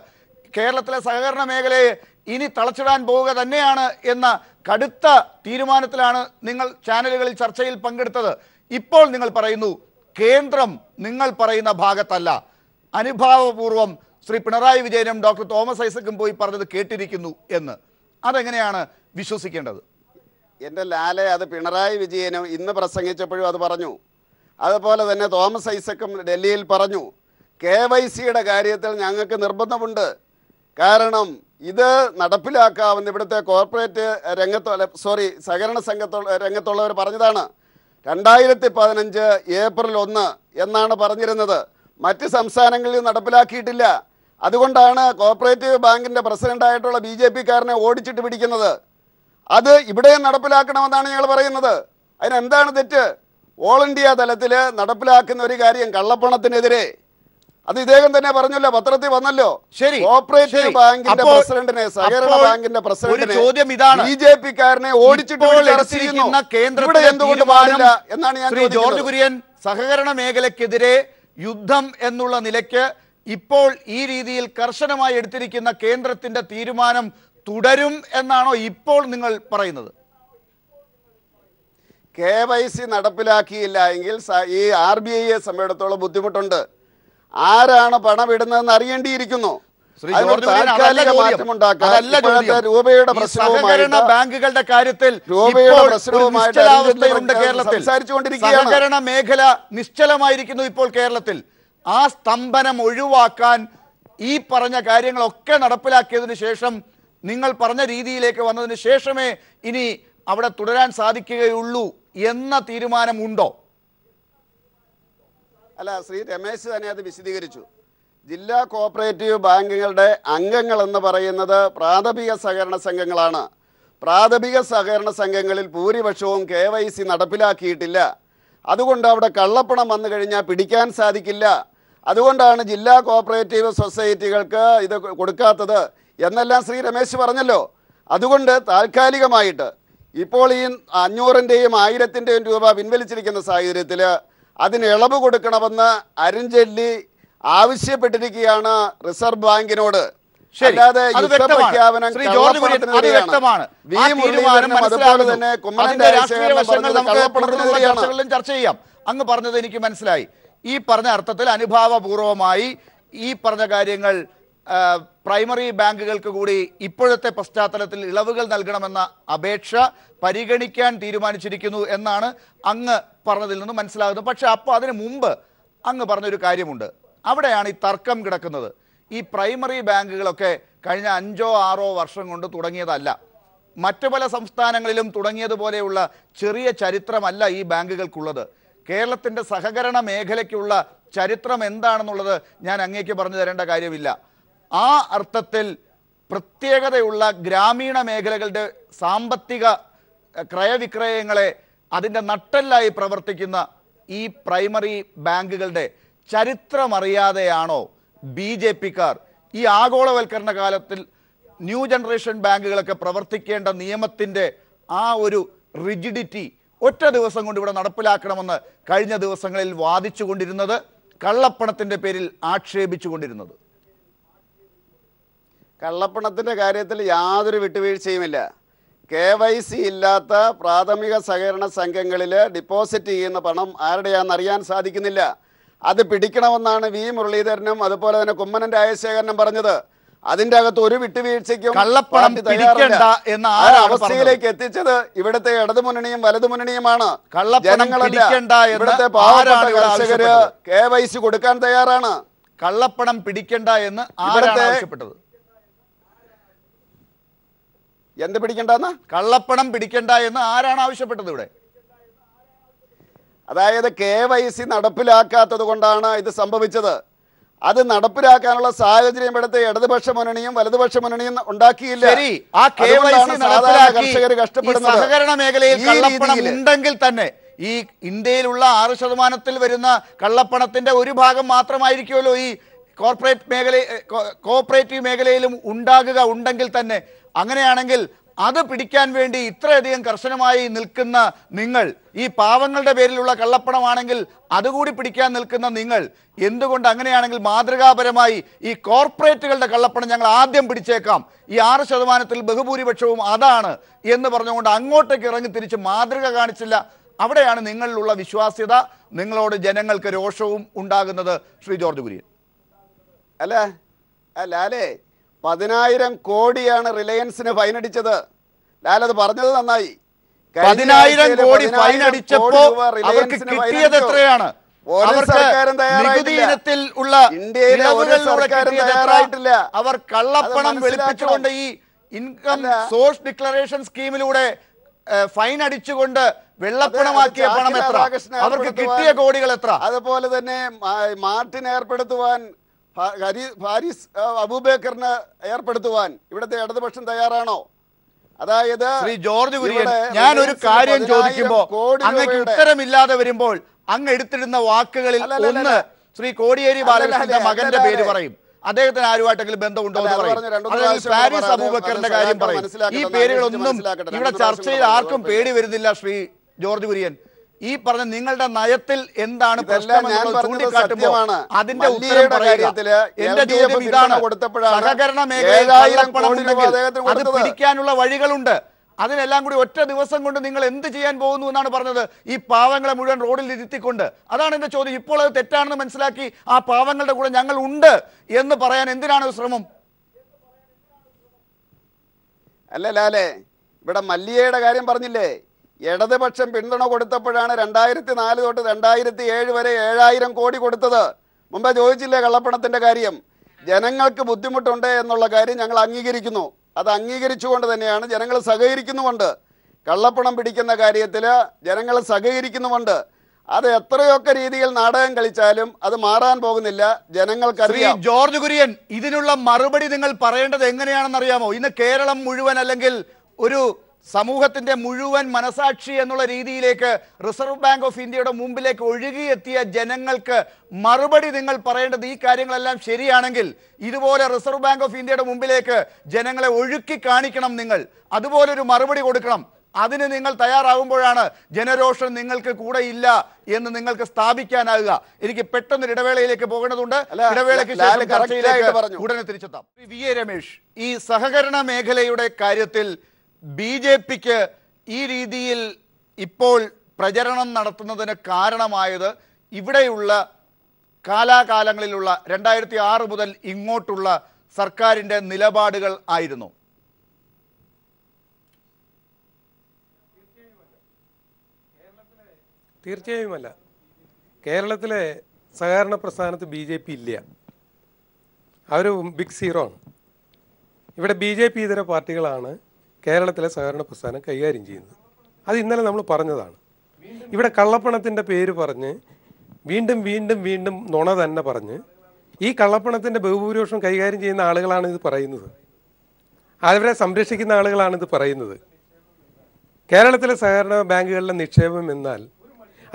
കേരളത്തിലെ സഹകരണ മേഖലയെ ഇനി തളച്ചിടാൻ പോവുക തന്നെയാണ് എന്ന കടുത്ത തീരുമാനത്തിലാണ് നിങ്ങൾ ചാനലുകളിൽ ചർച്ചയിൽ പങ്കെടുത്തത് ഇപ്പോൾ നിങ്ങൾ പറയുന്നു കേന്ദ്രം നിങ്ങൾ പറയുന്ന ഭാഗത്തല്ല അനുഭാവപൂർവം ശ്രീ പിണറായി വിജയനും ഡോക്ടർ തോമസ് ഐസക്കും പോയി പറഞ്ഞത് കേട്ടിരിക്കുന്നു എന്ന് അതെങ്ങനെയാണ് വിശ്വസിക്കേണ്ടത് എൻ്റെ ലാലെ അത് പിണറായി വിജയനും ഇന്ന് പ്രസംഗിച്ചപ്പോഴും അത് പറഞ്ഞു അതുപോലെ തന്നെ തോമസ് ഐസക്കും ഡൽഹിയിൽ പറഞ്ഞു കെ വൈ സിയുടെ കാര്യത്തിൽ ഞങ്ങൾക്ക് നിർബന്ധമുണ്ട് കാരണം ഇത് നടപ്പിലാക്കാവുന്ന ഇവിടുത്തെ കോർപ്പറേറ്റ് രംഗത്തുള്ള സോറി സഹകരണ സംഘത്തുള്ള രംഗത്തുള്ളവർ പറഞ്ഞതാണ് രണ്ടായിരത്തി പതിനഞ്ച് ഏപ്രിൽ ഒന്ന് എന്നാണ് പറഞ്ഞിരുന്നത് മറ്റ് സംസ്ഥാനങ്ങളിൽ നടപ്പിലാക്കിയിട്ടില്ല അതുകൊണ്ടാണ് കോപ്പറേറ്റീവ് ബാങ്കിൻ്റെ പ്രസിഡൻ്റായിട്ടുള്ള ബി ജെ പിക്കാരനെ ഓടിച്ചിട്ട് പിടിക്കുന്നത് അത് ഇവിടെയും നടപ്പിലാക്കണമെന്നാണ് ഞങ്ങൾ പറയുന്നത് അതിനെന്താണ് തെറ്റ് ഓൾ ഇന്ത്യ തലത്തിൽ നടപ്പിലാക്കുന്ന ഒരു കാര്യം കള്ളപ്പണത്തിനെതിരെ അത് ഇദ്ദേഹം തന്നെ പറഞ്ഞല്ലോ പത്രത്തിൽ വന്നല്ലോ ശരി കോപ്പറേറ്റീവ് ബാങ്കിന്റെ പ്രസിഡന്റിനെ സഹകരണ ബാങ്കിന്റെ പ്രസിഡന്റിനെ ചോദ്യം ഇതാണ് ബി ജെ കാരനെ ഓടിച്ചിട്ട് എന്തുകൊണ്ട് പാടില്ല എന്നാണ് ഞാൻ ജോർജ് കുര്യൻ സഹകരണ മേഖലക്കെതിരെ യുദ്ധം എന്നുള്ള നിലയ്ക്ക് ഇപ്പോൾ ഈ രീതിയിൽ കർശനമായി എടുത്തിരിക്കുന്ന കേന്ദ്രത്തിന്റെ തീരുമാനം തുടരും എന്നാണോ ഇപ്പോൾ നിങ്ങൾ പറയുന്നത് കെ വൈ സി നടപ്പിലാക്കിയില്ല എങ്കിൽ ഈ ആർ ബി ഐയെ സംബന്ധിച്ചിടത്തോളം ബുദ്ധിമുട്ടുണ്ട് ആരാണ് പണം ഇടുന്നതെന്ന് അറിയേണ്ടിയിരിക്കുന്നു രൂപയുടെ ബാങ്കുകളുടെ കാര്യത്തിൽ രൂപയുടെ കേരളത്തിൽ സഹകരണ മേഖല നിശ്ചലമായിരിക്കുന്നു ഇപ്പോൾ കേരളത്തിൽ ആ സ്തംഭനം ഒഴിവാക്കാൻ ഈ പറഞ്ഞ കാര്യങ്ങളൊക്കെ നടപ്പിലാക്കിയതിനു ശേഷം നിങ്ങൾ പറഞ്ഞ രീതിയിലേക്ക് വന്നതിന് ശേഷമേ ഇനി അവിടെ തുടരാൻ സാധിക്കുകയുള്ളൂ എന്ന തീരുമാനമുണ്ടോ അല്ല ശ്രീ രമേശ് തന്നെ അത് വിശദീകരിച്ചു ജില്ലാ കോപ്പറേറ്റീവ് ബാങ്കുകളുടെ അംഗങ്ങൾ എന്ന് പറയുന്നത് പ്രാഥമിക സഹകരണ സംഘങ്ങളാണ് പ്രാഥമിക സഹകരണ സംഘങ്ങളിൽ ഭൂരിപക്ഷവും കെ വൈ സി നടപ്പിലാക്കിയിട്ടില്ല അതുകൊണ്ട് അവിടെ കള്ളപ്പണം വന്നു കഴിഞ്ഞാൽ പിടിക്കാൻ സാധിക്കില്ല അതുകൊണ്ടാണ് ജില്ലാ കോപ്പറേറ്റീവ് സൊസൈറ്റികൾക്ക് ഇത് കൊടുക്കാത്തത് എന്നെല്ലാം ശ്രീ രമേശ് പറഞ്ഞല്ലോ അതുകൊണ്ട് താൽക്കാലികമായിട്ട് ഇപ്പോൾ ഈ അഞ്ഞൂറിൻ്റെയും ആയിരത്തിൻ്റെയും രൂപ പിൻവലിച്ചിരിക്കുന്ന സാഹചര്യത്തിൽ അതിന് ഇളവ് കൊടുക്കണമെന്ന് അരുൺജെല്ലി ആവശ്യപ്പെട്ടിരിക്കുകയാണ് റിസർവ് ബാങ്കിനോട് അല്ലാതെ പ്രഖ്യാപനം ചർച്ച ചെയ്യാം അങ്ങ് പറഞ്ഞത് എനിക്ക് മനസ്സിലായി ഈ പറഞ്ഞ അർത്ഥത്തിൽ അനുഭാവപൂർവമായി ഈ പറഞ്ഞ കാര്യങ്ങൾ പ്രൈമറി ബാങ്കുകൾക്ക് കൂടി ഇപ്പോഴത്തെ പശ്ചാത്തലത്തിൽ ഇളവുകൾ നൽകണമെന്ന അപേക്ഷ പരിഗണിക്കാൻ തീരുമാനിച്ചിരിക്കുന്നു എന്നാണ് അങ്ങ് പറഞ്ഞതിൽ നിന്ന് മനസ്സിലാകുന്നത് പക്ഷേ അപ്പോൾ അതിന് മുമ്പ് അങ്ങ് പറഞ്ഞൊരു കാര്യമുണ്ട് അവിടെയാണ് ഈ തർക്കം കിടക്കുന്നത് ഈ പ്രൈമറി ബാങ്കുകളൊക്കെ കഴിഞ്ഞ അഞ്ചോ ആറോ വർഷം കൊണ്ട് തുടങ്ങിയതല്ല മറ്റു പല സംസ്ഥാനങ്ങളിലും തുടങ്ങിയതുപോലെയുള്ള ചെറിയ ചരിത്രമല്ല ഈ ബാങ്കുകൾക്കുള്ളത് കേരളത്തിൻ്റെ സഹകരണ മേഖലയ്ക്കുള്ള ചരിത്രം എന്താണെന്നുള്ളത് ഞാൻ അങ്ങേക്ക് പറഞ്ഞു തരേണ്ട കാര്യമില്ല ആ അർത്ഥത്തിൽ പ്രത്യേകതയുള്ള ഗ്രാമീണ മേഖലകളുടെ സാമ്പത്തിക ക്രയവിക്രയങ്ങളെ അതിൻ്റെ നട്ടല്ലായി പ്രവർത്തിക്കുന്ന ഈ പ്രൈമറി ബാങ്കുകളുടെ ചരിത്രമറിയാതെയാണോ ബി ജെ പിക്കാർ ഈ ആഗോളവൽക്കരണ കാലത്തിൽ ന്യൂ ജനറേഷൻ ബാങ്കുകളൊക്കെ പ്രവർത്തിക്കേണ്ട നിയമത്തിൻ്റെ ആ ഒരു റിജിഡിറ്റി ഒറ്റ ദിവസം കൊണ്ട് ഇവിടെ നടപ്പിലാക്കണമെന്ന് കഴിഞ്ഞ ദിവസങ്ങളിൽ വാദിച്ചുകൊണ്ടിരുന്നത് കള്ളപ്പണത്തിൻ്റെ പേരിൽ ആക്ഷേപിച്ചുകൊണ്ടിരുന്നത് കള്ളപ്പണത്തിൻ്റെ കാര്യത്തിൽ യാതൊരു വിട്ടുവീഴ്ചയുമില്ല കെ വൈ സി ഇല്ലാത്ത പ്രാഥമിക സഹകരണ സംഘങ്ങളിൽ ഡിപ്പോസിറ്റ് ചെയ്യുന്ന പണം ആരുടെയാണെന്ന് അറിയാൻ സാധിക്കുന്നില്ല അത് പിടിക്കണമെന്നാണ് വി മുരളീധരനും അതുപോലെ തന്നെ കുമ്മനൻ രാജശേഖരനും പറഞ്ഞത് അതിന്റെ അകത്ത് ഒരു വിട്ടുവീഴ്ചയ്ക്കും കള്ളപ്പണം എന്ന ആ അവസ്ഥയിലേക്ക് എത്തിച്ചത് ഇവിടുത്തെ ഇടതുമുന്നണിയും വലതുമുന്നണിയുമാണ് ജനങ്ങളല്ല ഇവിടുത്തെ കർഷകര് കെ വൈ സി കൊടുക്കാൻ തയ്യാറാണ് കള്ളപ്പണം പിടിക്കണ്ട എന്ന് ആരാണ് ആവശ്യപ്പെട്ടത് എന്ത് പിടിക്കണ്ടെന്ന് കള്ളപ്പണം പിടിക്കണ്ട എന്ന് ആരാണ് ആവശ്യപ്പെട്ടത് ഇവിടെ അതായത് കെ വൈ സി നടപ്പിലാക്കാത്തത് കൊണ്ടാണ് ഇത് സംഭവിച്ചത് അത് നടപ്പിലാക്കാനുള്ള സാഹചര്യം എടുത്ത് ഇടതുപക്ഷ മുന്നണിയും വലതുപക്ഷ മുന്നണിയും ഉണ്ടാക്കിയില്ല ആ കർഷകർ സഹകരണ മേഖലയിൽ കള്ളപ്പണം ഉണ്ടെങ്കിൽ തന്നെ ഈ ഇന്ത്യയിലുള്ള ആറ് ശതമാനത്തിൽ വരുന്ന കള്ളപ്പണത്തിന്റെ ഒരു ഭാഗം മാത്രമായിരിക്കുമല്ലോ ഈ കോർപ്പറേറ്റ് മേഖല കോപ്പറേറ്റീവ് മേഖലയിലും ഉണ്ടാകുക ഉണ്ടെങ്കിൽ തന്നെ അങ്ങനെയാണെങ്കിൽ അത് പിടിക്കാൻ വേണ്ടി ഇത്രയധികം കർശനമായി നിൽക്കുന്ന നിങ്ങൾ ഈ പാവങ്ങളുടെ പേരിലുള്ള കള്ളപ്പണമാണെങ്കിൽ അതുകൂടി പിടിക്കാൻ നിൽക്കുന്ന നിങ്ങൾ എന്തുകൊണ്ട് അങ്ങനെയാണെങ്കിൽ മാതൃകാപരമായി ഈ കോർപ്പറേറ്റുകളുടെ കള്ളപ്പണം ഞങ്ങൾ ആദ്യം പിടിച്ചേക്കാം ഈ ആറ് ശതമാനത്തിൽ ബഹുഭൂരിപക്ഷവും അതാണ് എന്ന് പറഞ്ഞുകൊണ്ട് അങ്ങോട്ടേക്ക് ഇറങ്ങി തിരിച്ച് മാതൃക കാണിച്ചില്ല അവിടെയാണ് നിങ്ങളിലുള്ള വിശ്വാസ്യത നിങ്ങളോട് ജനങ്ങൾക്ക് രോഷവും ഉണ്ടാകുന്നത് ശ്രീ ജോർജ് കുര്യൻ അല്ലേ അല്ല അല്ലേ പതിനായിരം കോടിയാണ് റിലയൻസിന് ഫൈനടിച്ചത് ലാലത് പറഞ്ഞത് നന്നായി പതിനായിരം കോടി ഫൈൻ അടിച്ചപ്പോ അവർക്ക് കിട്ടിയത് എത്രയാണ് നികുതിയിനത്തിൽ ഉള്ള തയ്യാറായിട്ടില്ല അവർ കള്ളപ്പണം വെളുപ്പിച്ചുകൊണ്ട് ഈ ഇൻകം സോഴ്സ് ഡിക്ലറേഷൻ സ്കീമിലൂടെ ഫൈൻ അടിച്ചുകൊണ്ട് വെള്ളപ്പണമാക്കിയ പണം എത്ര അവർക്ക് കിട്ടിയ കോടികൾ എത്ര അതുപോലെ തന്നെ മാർട്ടിൻ ഏർപ്പെടുത്തുവാൻ ഹാരിസ് അബൂബേക്കറിനെ ഏർപ്പെടുത്തുവാൻ ഇവിടുത്തെ ഇടതുപക്ഷം തയ്യാറാണോ അതായത് ശ്രീ ജോർജ് കുര്യൻ ഞാൻ ഒരു കാര്യം ചോദിക്കുമ്പോൾ അങ്ങക്ക് ഉത്തരമില്ലാതെ വരുമ്പോൾ അങ്ങ് എടുത്തിടുന്ന വാക്കുകളിൽ ഒന്ന് ശ്രീ കോടിയേരി ബാലകൃഷ്ണന്റെ മകന്റെ പേര് പറയും അദ്ദേഹത്തിന് ആരുമായിട്ടെങ്കിലും ബന്ധമുണ്ടോ എന്ന് പറയും പാരീസ് അബൂബക്കറിന്റെ കാര്യം പറയും ഈ പേരുകളൊന്നും ഇവിടെ ചർച്ചയിൽ ആർക്കും പേടി വരുന്നില്ല ശ്രീ ജോർജ് കുര്യൻ ഈ പറഞ്ഞ നിങ്ങളുടെ നയത്തിൽ എന്താണ് പ്രശ്നം അതിന്റെ ഉത്തരം ഇതാണ് സഹകരണ മേഖലയിൽ അത് വഴികളുണ്ട് അതിനെല്ലാം കൂടി ഒറ്റ ദിവസം കൊണ്ട് നിങ്ങൾ എന്ത് ചെയ്യാൻ പോകുന്നു എന്നാണ് പറഞ്ഞത് ഈ പാവങ്ങളെ മുഴുവൻ റോഡിൽ ഇരുത്തിക്കൊണ്ട് അതാണ് എൻ്റെ ചോദ്യം ഇപ്പോൾ അത് തെറ്റാണെന്ന് മനസ്സിലാക്കി ആ പാവങ്ങളുടെ കൂടെ ഞങ്ങൾ ഉണ്ട് എന്ന് പറയാൻ എന്തിനാണ് ശ്രമം അല്ലല്ലേ ഇവിടെ മല്ലിയയുടെ കാര്യം പറഞ്ഞില്ലേ ഇടതുപക്ഷം പിന്തുണ കൊടുത്തപ്പോഴാണ് രണ്ടായിരത്തി നാല് തൊട്ട് രണ്ടായിരത്തി ഏഴ് വരെ ഏഴായിരം കോടി കൊടുത്തത് മുമ്പേ ചോദിച്ചില്ലേ കള്ളപ്പണത്തിൻ്റെ കാര്യം ജനങ്ങൾക്ക് ബുദ്ധിമുട്ടുണ്ട് എന്നുള്ള കാര്യം ഞങ്ങൾ അംഗീകരിക്കുന്നു അത് അംഗീകരിച്ചുകൊണ്ട് തന്നെയാണ് ജനങ്ങൾ സഹകരിക്കുന്നുമുണ്ട് കള്ളപ്പണം പിടിക്കുന്ന കാര്യത്തിൽ ജനങ്ങൾ സഹകരിക്കുന്നുമുണ്ട് അത് എത്രയൊക്കെ രീതിയിൽ നാടകം കളിച്ചാലും അത് മാറാൻ പോകുന്നില്ല ജനങ്ങൾക്കറിയാം ജോർജ് കുര്യൻ ഇതിനുള്ള മറുപടി നിങ്ങൾ പറയേണ്ടത് എങ്ങനെയാണെന്ന് അറിയാമോ ഇന്ന് കേരളം മുഴുവൻ അല്ലെങ്കിൽ ഒരു സമൂഹത്തിന്റെ മുഴുവൻ മനസാക്ഷി എന്നുള്ള രീതിയിലേക്ക് റിസർവ് ബാങ്ക് ഓഫ് ഇന്ത്യയുടെ മുമ്പിലേക്ക് ഒഴുകിയെത്തിയ ജനങ്ങൾക്ക് മറുപടി നിങ്ങൾ പറയേണ്ടത് ഈ കാര്യങ്ങളെല്ലാം ശരിയാണെങ്കിൽ ഇതുപോലെ റിസർവ് ബാങ്ക് ഓഫ് ഇന്ത്യയുടെ മുമ്പിലേക്ക് ജനങ്ങളെ ഒഴുക്കി കാണിക്കണം നിങ്ങൾ അതുപോലൊരു മറുപടി കൊടുക്കണം അതിന് നിങ്ങൾ തയ്യാറാകുമ്പോഴാണ് ജനരോഷം നിങ്ങൾക്ക് കൂടെ ഇല്ല എന്ന് നിങ്ങൾക്ക് സ്ഥാപിക്കാനാകുക എനിക്ക് പെട്ടെന്ന് ഇടവേളയിലേക്ക് പോകേണ്ടതുണ്ട് ഇടവേളയ്ക്ക് ഉടനെ തിരിച്ചെത്താം വി എ രമേഷ് ഈ സഹകരണ മേഖലയുടെ കാര്യത്തിൽ ബി ജെ പിക്ക് ഈ രീതിയിൽ ഇപ്പോൾ പ്രചരണം നടത്തുന്നതിന് കാരണമായത് ഇവിടെയുള്ള കാലാകാലങ്ങളിലുള്ള രണ്ടായിരത്തി ആറ് മുതൽ ഇങ്ങോട്ടുള്ള സർക്കാരിൻ്റെ നിലപാടുകൾ ആയിരുന്നു തീർച്ചയായുമല്ല കേരളത്തിലെ സഹകരണ പ്രസ്ഥാനത്ത് ബി ജെ പി ഇല്ല അവർ ബിഗ് സീറോ ആണ് ഇവിടെ ബി ജെ പി ഇതര പാർട്ടികളാണ് കേരളത്തിലെ സഹകരണ പ്രസ്ഥാനം കൈകാര്യം ചെയ്യുന്നത് അത് ഇന്നലെ നമ്മൾ പറഞ്ഞതാണ് ഇവിടെ കള്ളപ്പണത്തിൻ്റെ പേര് പറഞ്ഞ് വീണ്ടും വീണ്ടും വീണ്ടും നുണ തന്നെ പറഞ്ഞ് ഈ കള്ളപ്പണത്തിൻ്റെ ബഹുഭൂരിപക്ഷം കൈകാര്യം ചെയ്യുന്ന ആളുകളാണ് ഇത് പറയുന്നത് അവരെ സംരക്ഷിക്കുന്ന ആളുകളാണ് ഇത് പറയുന്നത് കേരളത്തിലെ സഹകരണ ബാങ്കുകളിലെ നിക്ഷേപം എന്നാൽ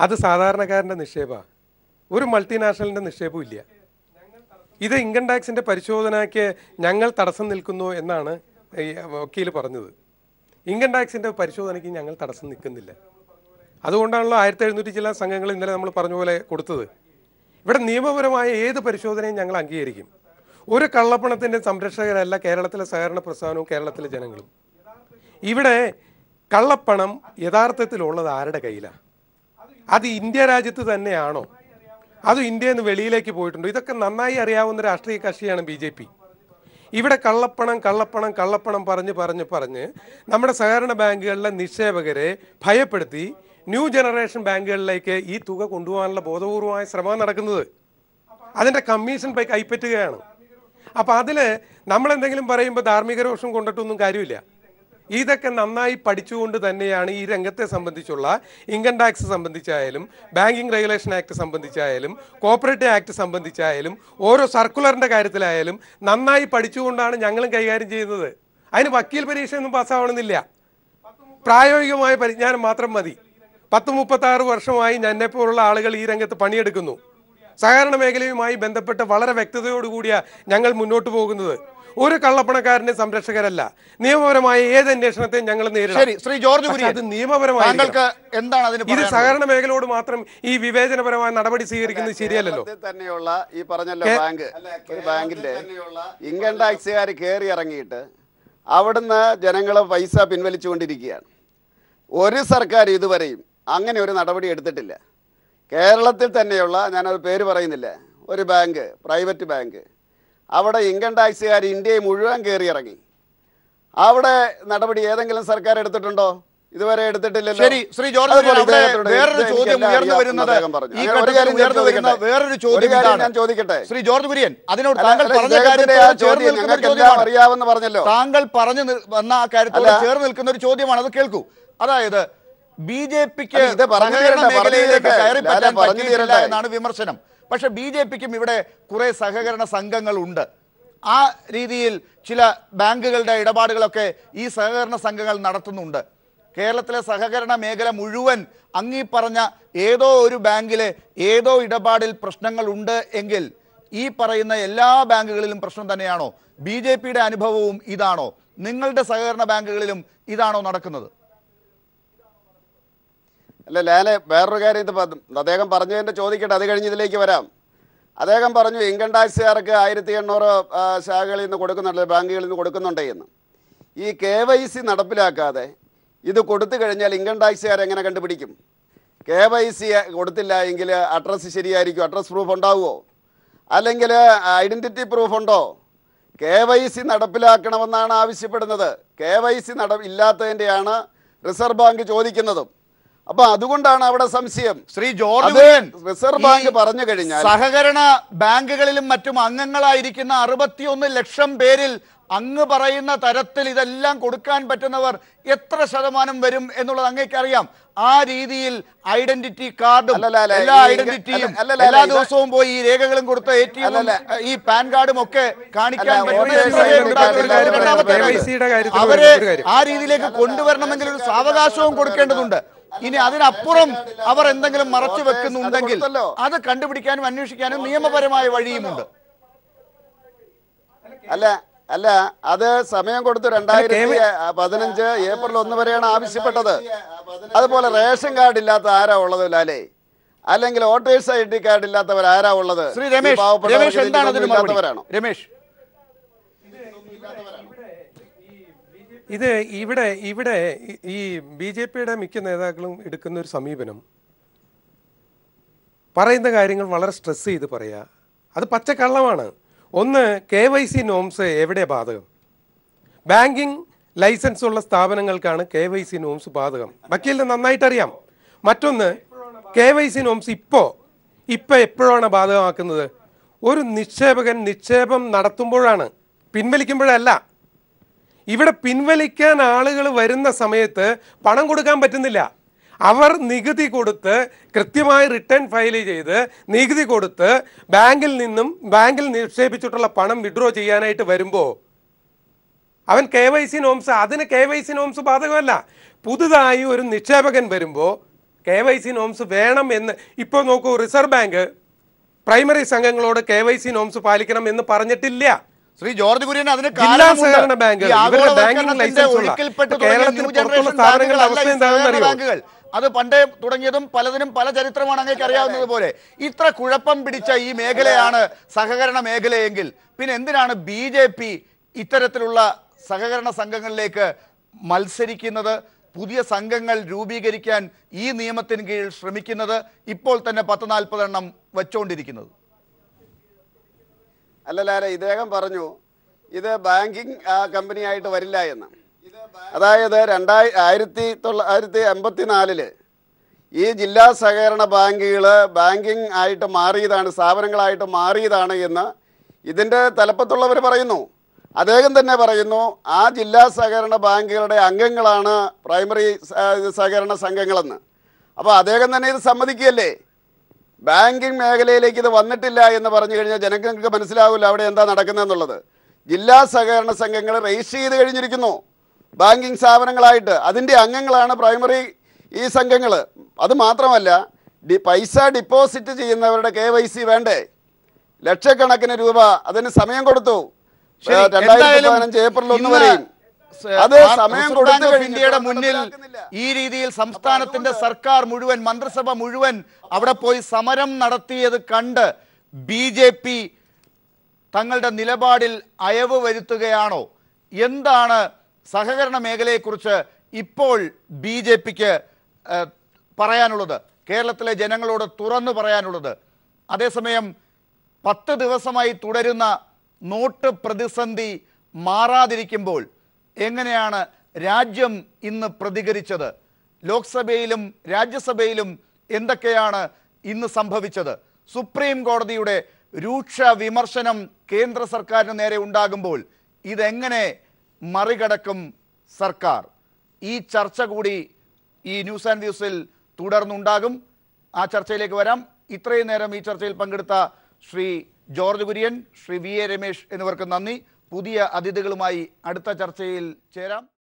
അത് സാധാരണക്കാരൻ്റെ നിക്ഷേപമാണ് ഒരു മൾട്ടിനാഷണലിൻ്റെ നിക്ഷേപം ഇല്ല ഇത് ഇൻകം ടാക്സിൻ്റെ പരിശോധനയ്ക്ക് ഞങ്ങൾ തടസ്സം നിൽക്കുന്നു എന്നാണ് വക്കീൽ പറഞ്ഞത് ഇൻകം ടാക്സിൻ്റെ പരിശോധനയ്ക്ക് ഞങ്ങൾ തടസ്സം നിൽക്കുന്നില്ല അതുകൊണ്ടാണല്ലോ ആയിരത്തി എഴുന്നൂറ്റി ചില സംഘങ്ങൾ ഇന്നലെ നമ്മൾ പറഞ്ഞ പോലെ കൊടുത്തത് ഇവിടെ നിയമപരമായ ഏത് പരിശോധനയും ഞങ്ങൾ അംഗീകരിക്കും ഒരു കള്ളപ്പണത്തിൻ്റെ സംരക്ഷകരല്ല കേരളത്തിലെ സഹകരണ പ്രസ്ഥാനവും കേരളത്തിലെ ജനങ്ങളും ഇവിടെ കള്ളപ്പണം യഥാർത്ഥത്തിലുള്ളത് ആരുടെ കയ്യിലാണ് അത് ഇന്ത്യ രാജ്യത്ത് തന്നെയാണോ അത് ഇന്ത്യയിൽ നിന്ന് വെളിയിലേക്ക് പോയിട്ടുണ്ടോ ഇതൊക്കെ നന്നായി അറിയാവുന്ന രാഷ്ട്രീയ കക്ഷിയാണ് ബി ജെ പി ഇവിടെ കള്ളപ്പണം കള്ളപ്പണം കള്ളപ്പണം പറഞ്ഞ് പറഞ്ഞ് പറഞ്ഞ് നമ്മുടെ സഹകരണ ബാങ്കുകളിലെ നിക്ഷേപകരെ ഭയപ്പെടുത്തി ന്യൂ ജനറേഷൻ ബാങ്കുകളിലേക്ക് ഈ തുക കൊണ്ടുപോകാനുള്ള ബോധപൂർവമായ ശ്രമം നടക്കുന്നത് അതിൻ്റെ കമ്മീഷൻ കൈപ്പറ്റുകയാണ് അപ്പോൾ അതിൽ നമ്മളെന്തെങ്കിലും പറയുമ്പോൾ ധാർമ്മിക രോഷം കൊണ്ടിട്ടൊന്നും കാര്യമില്ല ഇതൊക്കെ നന്നായി പഠിച്ചുകൊണ്ട് തന്നെയാണ് ഈ രംഗത്തെ സംബന്ധിച്ചുള്ള ഇൻകം ടാക്സ് സംബന്ധിച്ചായാലും ബാങ്കിങ് റെഗുലേഷൻ ആക്ട് സംബന്ധിച്ചായാലും കോപ്പറേറ്റീവ് ആക്ട് സംബന്ധിച്ചായാലും ഓരോ സർക്കുലറിൻ്റെ കാര്യത്തിലായാലും നന്നായി പഠിച്ചുകൊണ്ടാണ് ഞങ്ങളും കൈകാര്യം ചെയ്യുന്നത് അതിന് വക്കീൽ പരീക്ഷയൊന്നും പാസ്സാവണമെന്നില്ല പ്രായോഗികമായ പരിജ്ഞാനം മാത്രം മതി പത്ത് മുപ്പത്താറ് വർഷമായി എന്നെപ്പോലുള്ള ആളുകൾ ഈ രംഗത്ത് പണിയെടുക്കുന്നു സഹകരണ മേഖലയുമായി ബന്ധപ്പെട്ട് വളരെ വ്യക്തതയോടുകൂടിയാണ് ഞങ്ങൾ മുന്നോട്ട് പോകുന്നത് ഒരു കള്ളപ്പണക്കാരന്റെ സംരക്ഷകരല്ല നിയമപരമായ ഏത് അന്വേഷണത്തെയും ഞങ്ങൾ നേരിടും ശ്രീ അത് എന്താണ് ഇത് സഹകരണ മേഖലയോട് മാത്രം ഈ വിവേചനപരമായ നടപടി സ്വീകരിക്കുന്നത് ശരിയല്ലല്ലോ തന്നെയുള്ള ഈ പറഞ്ഞല്ലോ ബാങ്ക് ഒരു ബാങ്കിന്റെ ഇൻകം ടാക്സുകാർ കയറി ഇറങ്ങിയിട്ട് അവിടുന്ന് ജനങ്ങൾ പൈസ പിൻവലിച്ചുകൊണ്ടിരിക്കുകയാണ് ഒരു സർക്കാർ ഇതുവരെയും അങ്ങനെ ഒരു നടപടി എടുത്തിട്ടില്ല കേരളത്തിൽ തന്നെയുള്ള ഞാനത് പേര് പറയുന്നില്ല ഒരു ബാങ്ക് പ്രൈവറ്റ് ബാങ്ക് അവിടെ ഇൻകം ടാക്സുകാർ ഇന്ത്യയെ മുഴുവൻ കയറി ഇറങ്ങി അവിടെ നടപടി ഏതെങ്കിലും സർക്കാർ എടുത്തിട്ടുണ്ടോ ഇതുവരെ എടുത്തിട്ടില്ലല്ലോ ശരി ശ്രീ ജോർജ് വേറൊരു ചോദ്യം ഉയർന്നു വരുന്നത് ഈ ഘട്ടത്തിൽ ഉയർന്നു വരുന്ന വേറൊരു ചോദ്യം ഞാൻ ചോദിക്കട്ടെ ശ്രീ ജോർജ് കുര്യൻ അതിനോട് താങ്കൾ പറഞ്ഞ അറിയാവുന്ന പറഞ്ഞല്ലോ താങ്കൾ പറഞ്ഞു വന്ന ആ കാര്യത്തിൽ ചേർന്ന് നിൽക്കുന്ന ഒരു ചോദ്യമാണ് അത് കേൾക്കൂ അതായത് ബി ജെ പിക്ക് എന്നാണ് വിമർശനം പക്ഷെ ബി ജെ പിക്കും ഇവിടെ കുറേ സഹകരണ സംഘങ്ങളുണ്ട് ആ രീതിയിൽ ചില ബാങ്കുകളുടെ ഇടപാടുകളൊക്കെ ഈ സഹകരണ സംഘങ്ങൾ നടത്തുന്നുണ്ട് കേരളത്തിലെ സഹകരണ മേഖല മുഴുവൻ അങ്ങീ പറഞ്ഞ ഏതോ ഒരു ബാങ്കിലെ ഏതോ ഇടപാടിൽ പ്രശ്നങ്ങളുണ്ട് എങ്കിൽ ഈ പറയുന്ന എല്ലാ ബാങ്കുകളിലും പ്രശ്നം തന്നെയാണോ ബി അനുഭവവും ഇതാണോ നിങ്ങളുടെ സഹകരണ ബാങ്കുകളിലും ഇതാണോ നടക്കുന്നത് അല്ല ലാലെ വേറൊരു കാര്യം ഇത് അദ്ദേഹം പറഞ്ഞതിൻ്റെ ചോദിക്കട്ടെ അത് കഴിഞ്ഞ് ഇതിലേക്ക് വരാം അദ്ദേഹം പറഞ്ഞു ഇൻകം ടാക്സുകാർക്ക് ആയിരത്തി എണ്ണൂറ് ശാഖകളിൽ നിന്ന് കൊടുക്കുന്നുണ്ട് ബാങ്കുകളിൽ നിന്ന് കൊടുക്കുന്നുണ്ടേ എന്ന് ഈ കെ വൈ സി നടപ്പിലാക്കാതെ ഇത് കൊടുത്തു കഴിഞ്ഞാൽ ഇൻകം എങ്ങനെ കണ്ടുപിടിക്കും കെ വൈ സി കൊടുത്തില്ല എങ്കിൽ അഡ്രസ്സ് ശരിയായിരിക്കും അഡ്രസ് പ്രൂഫ് ഉണ്ടാവുമോ അല്ലെങ്കിൽ ഐഡൻറ്റിറ്റി പ്രൂഫ് ഉണ്ടോ കെ വൈ സി നടപ്പിലാക്കണമെന്നാണ് ആവശ്യപ്പെടുന്നത് കെ വൈ സി നട ഇല്ലാത്തതിൻ്റെയാണ് റിസർവ് ബാങ്ക് ചോദിക്കുന്നതും അപ്പൊ അതുകൊണ്ടാണ് അവിടെ സംശയം ശ്രീ ജോർജ് റിസർവ് ബാങ്ക് പറഞ്ഞു കഴിഞ്ഞാൽ സഹകരണ ബാങ്കുകളിലും മറ്റും അംഗങ്ങളായിരിക്കുന്ന അറുപത്തിയൊന്ന് ലക്ഷം പേരിൽ അങ്ങ് പറയുന്ന തരത്തിൽ ഇതെല്ലാം കൊടുക്കാൻ പറ്റുന്നവർ എത്ര ശതമാനം വരും എന്നുള്ളത് അങ്ങേക്കറിയാം അറിയാം ആ രീതിയിൽ ഐഡന്റിറ്റി കാർഡും എല്ലാ ഐഡന്റിറ്റിയും എല്ലാ ദിവസവും പോയി ഈ രേഖകളും കൊടുത്ത എ ടി ഈ പാൻ കാർഡും ഒക്കെ കാണിക്കാൻ അവരെ ആ രീതിയിലേക്ക് കൊണ്ടുവരണമെങ്കിൽ ഒരു സാവകാശവും കൊടുക്കേണ്ടതുണ്ട് ഇനി അതിനപ്പുറം അവർ എന്തെങ്കിലും മറച്ചു വെക്കുന്നുണ്ടെങ്കിൽ അത് കണ്ടുപിടിക്കാനും അന്വേഷിക്കാനും നിയമപരമായ വഴിയുമുണ്ട് അല്ല അല്ല അത് സമയം കൊടുത്തു രണ്ടായിരത്തി പതിനഞ്ച് ഏപ്രിൽ ഒന്ന് വരെയാണ് ആവശ്യപ്പെട്ടത് അതുപോലെ റേഷൻ കാർഡ് ഇല്ലാത്ത ആരാ ഉള്ളത് ലാലേ അല്ലെങ്കിൽ വോട്ടേഴ്സ് ഐ ഡി കാർഡ് ഇല്ലാത്തവർ ആരാ ഉള്ളത് ശ്രീ രമേശ് രമേശ് ഇത് ഇവിടെ ഇവിടെ ഈ ബി ജെ പിയുടെ മിക്ക നേതാക്കളും എടുക്കുന്ന ഒരു സമീപനം പറയുന്ന കാര്യങ്ങൾ വളരെ സ്ട്രെസ് ചെയ്ത് പറയുക അത് പച്ചക്കള്ളമാണ് ഒന്ന് കെ വൈ സി നോംസ് എവിടെ ബാധകം ബാങ്കിങ് ലൈസൻസ് ഉള്ള സ്ഥാപനങ്ങൾക്കാണ് കെ വൈ സി നോംസ് ബാധകം വക്കീലിന് നന്നായിട്ട് അറിയാം മറ്റൊന്ന് കെ വൈ സി നോംസ് ഇപ്പോൾ ഇപ്പോൾ എപ്പോഴാണ് ബാധകമാക്കുന്നത് ഒരു നിക്ഷേപകൻ നിക്ഷേപം നടത്തുമ്പോഴാണ് പിൻവലിക്കുമ്പോഴല്ല ഇവിടെ പിൻവലിക്കാൻ ആളുകൾ വരുന്ന സമയത്ത് പണം കൊടുക്കാൻ പറ്റുന്നില്ല അവർ നികുതി കൊടുത്ത് കൃത്യമായി റിട്ടേൺ ഫയൽ ചെയ്ത് നികുതി കൊടുത്ത് ബാങ്കിൽ നിന്നും ബാങ്കിൽ നിക്ഷേപിച്ചിട്ടുള്ള പണം വിഡ്രോ ചെയ്യാനായിട്ട് വരുമ്പോൾ അവൻ കെ വൈ സി നോംസ് അതിന് കെ വൈ സി നോംസ് ബാധകമല്ല പുതുതായി ഒരു നിക്ഷേപകൻ വരുമ്പോൾ കെ വൈ സി നോംസ് വേണം എന്ന് ഇപ്പോൾ നോക്കൂ റിസർവ് ബാങ്ക് പ്രൈമറി സംഘങ്ങളോട് കെ വൈ സി നോംസ് പാലിക്കണം എന്ന് പറഞ്ഞിട്ടില്ല ശ്രീ ജോർജ് കുര്യൻ അതിന് ബാങ്കുകൾ കേരളത്തിൽ പുറത്തുള്ള സ്ഥാപനങ്ങളുടെ അവസ്ഥ എന്താണെന്ന് അറിയാം അത് പണ്ടേ തുടങ്ങിയതും പലതിനും പല ചരിത്രമാണ് അങ്ങേക്ക് അറിയാവുന്നത് പോലെ ഇത്ര കുഴപ്പം പിടിച്ച ഈ മേഖലയാണ് സഹകരണ മേഖലയെങ്കിൽ പിന്നെ എന്തിനാണ് ബി ജെ പി ഇത്തരത്തിലുള്ള സഹകരണ സംഘങ്ങളിലേക്ക് മത്സരിക്കുന്നത് പുതിയ സംഘങ്ങൾ രൂപീകരിക്കാൻ ഈ നിയമത്തിന് കീഴിൽ ശ്രമിക്കുന്നത് ഇപ്പോൾ തന്നെ പത്ത് നാൽപ്പതെണ്ണം വച്ചുകൊണ്ടിരിക്കുന്നത് അല്ല ഇദ്ദേഹം പറഞ്ഞു ഇത് ബാങ്കിങ് കമ്പനിയായിട്ട് വരില്ല എന്നാണ് അതായത് രണ്ടായി ആയിരത്തി തൊള്ളായിരത്തി എൺപത്തിനാലില് ഈ ജില്ലാ സഹകരണ ബാങ്കുകൾ ബാങ്കിങ് ആയിട്ട് മാറിയതാണ് സ്ഥാപനങ്ങളായിട്ട് മാറിയതാണ് എന്ന് ഇതിൻ്റെ തലപ്പത്തുള്ളവർ പറയുന്നു അദ്ദേഹം തന്നെ പറയുന്നു ആ ജില്ലാ സഹകരണ ബാങ്കുകളുടെ അംഗങ്ങളാണ് പ്രൈമറി സഹകരണ സംഘങ്ങളെന്ന് അപ്പോൾ അദ്ദേഹം തന്നെ ഇത് സമ്മതിക്കുകയല്ലേ ബാങ്കിങ് മേഖലയിലേക്ക് ഇത് വന്നിട്ടില്ല എന്ന് പറഞ്ഞു കഴിഞ്ഞാൽ ജനങ്ങൾക്ക് മനസ്സിലാവില്ല അവിടെ എന്താ നടക്കുന്നതെന്നുള്ളത് ജില്ലാ സഹകരണ സംഘങ്ങൾ രജിസ്റ്റർ ചെയ്ത് കഴിഞ്ഞിരിക്കുന്നു ബാങ്കിങ് സ്ഥാപനങ്ങളായിട്ട് അതിൻ്റെ അംഗങ്ങളാണ് പ്രൈമറി ഈ സംഘങ്ങൾ അത് മാത്രമല്ല ഡി പൈസ ഡിപ്പോസിറ്റ് ചെയ്യുന്നവരുടെ കെ വൈ സി വേണ്ടേ ലക്ഷക്കണക്കിന് രൂപ അതിന് സമയം കൊടുത്തു രണ്ടായിരത്തി പതിനഞ്ച് ഏപ്രിൽ ഒന്ന് വരെയും അത് സമയം കൊടുത്തു ഇന്ത്യയുടെ മുന്നിൽ ഈ രീതിയിൽ സംസ്ഥാനത്തിന്റെ സർക്കാർ മുഴുവൻ മന്ത്രിസഭ മുഴുവൻ അവിടെ പോയി സമരം നടത്തിയത് കണ്ട് ബി ജെ പി തങ്ങളുടെ നിലപാടിൽ അയവ് വരുത്തുകയാണോ എന്താണ് സഹകരണ മേഖലയെക്കുറിച്ച് ഇപ്പോൾ ബി ജെ പിക്ക് പറയാനുള്ളത് കേരളത്തിലെ ജനങ്ങളോട് തുറന്നു പറയാനുള്ളത് അതേസമയം പത്ത് ദിവസമായി തുടരുന്ന നോട്ട് പ്രതിസന്ധി മാറാതിരിക്കുമ്പോൾ എങ്ങനെയാണ് രാജ്യം ഇന്ന് പ്രതികരിച്ചത് ലോക്സഭയിലും രാജ്യസഭയിലും എന്തൊക്കെയാണ് ഇന്ന് സംഭവിച്ചത് സുപ്രീം കോടതിയുടെ രൂക്ഷ വിമർശനം കേന്ദ്ര സർക്കാരിന് നേരെ ഉണ്ടാകുമ്പോൾ ഇതെങ്ങനെ മറികടക്കും സർക്കാർ ഈ ചർച്ച കൂടി ഈ ന്യൂസ് ആൻഡ് വ്യൂസിൽ തുടർന്നുണ്ടാകും ആ ചർച്ചയിലേക്ക് വരാം ഇത്രയും നേരം ഈ ചർച്ചയിൽ പങ്കെടുത്ത Shri George Kurian Shri V A Ramesh എന്നിവർക്ക് നന്ദി പുതിയ അതിഥികളുമായി അടുത്ത ചർച്ചയിൽ ചേരാം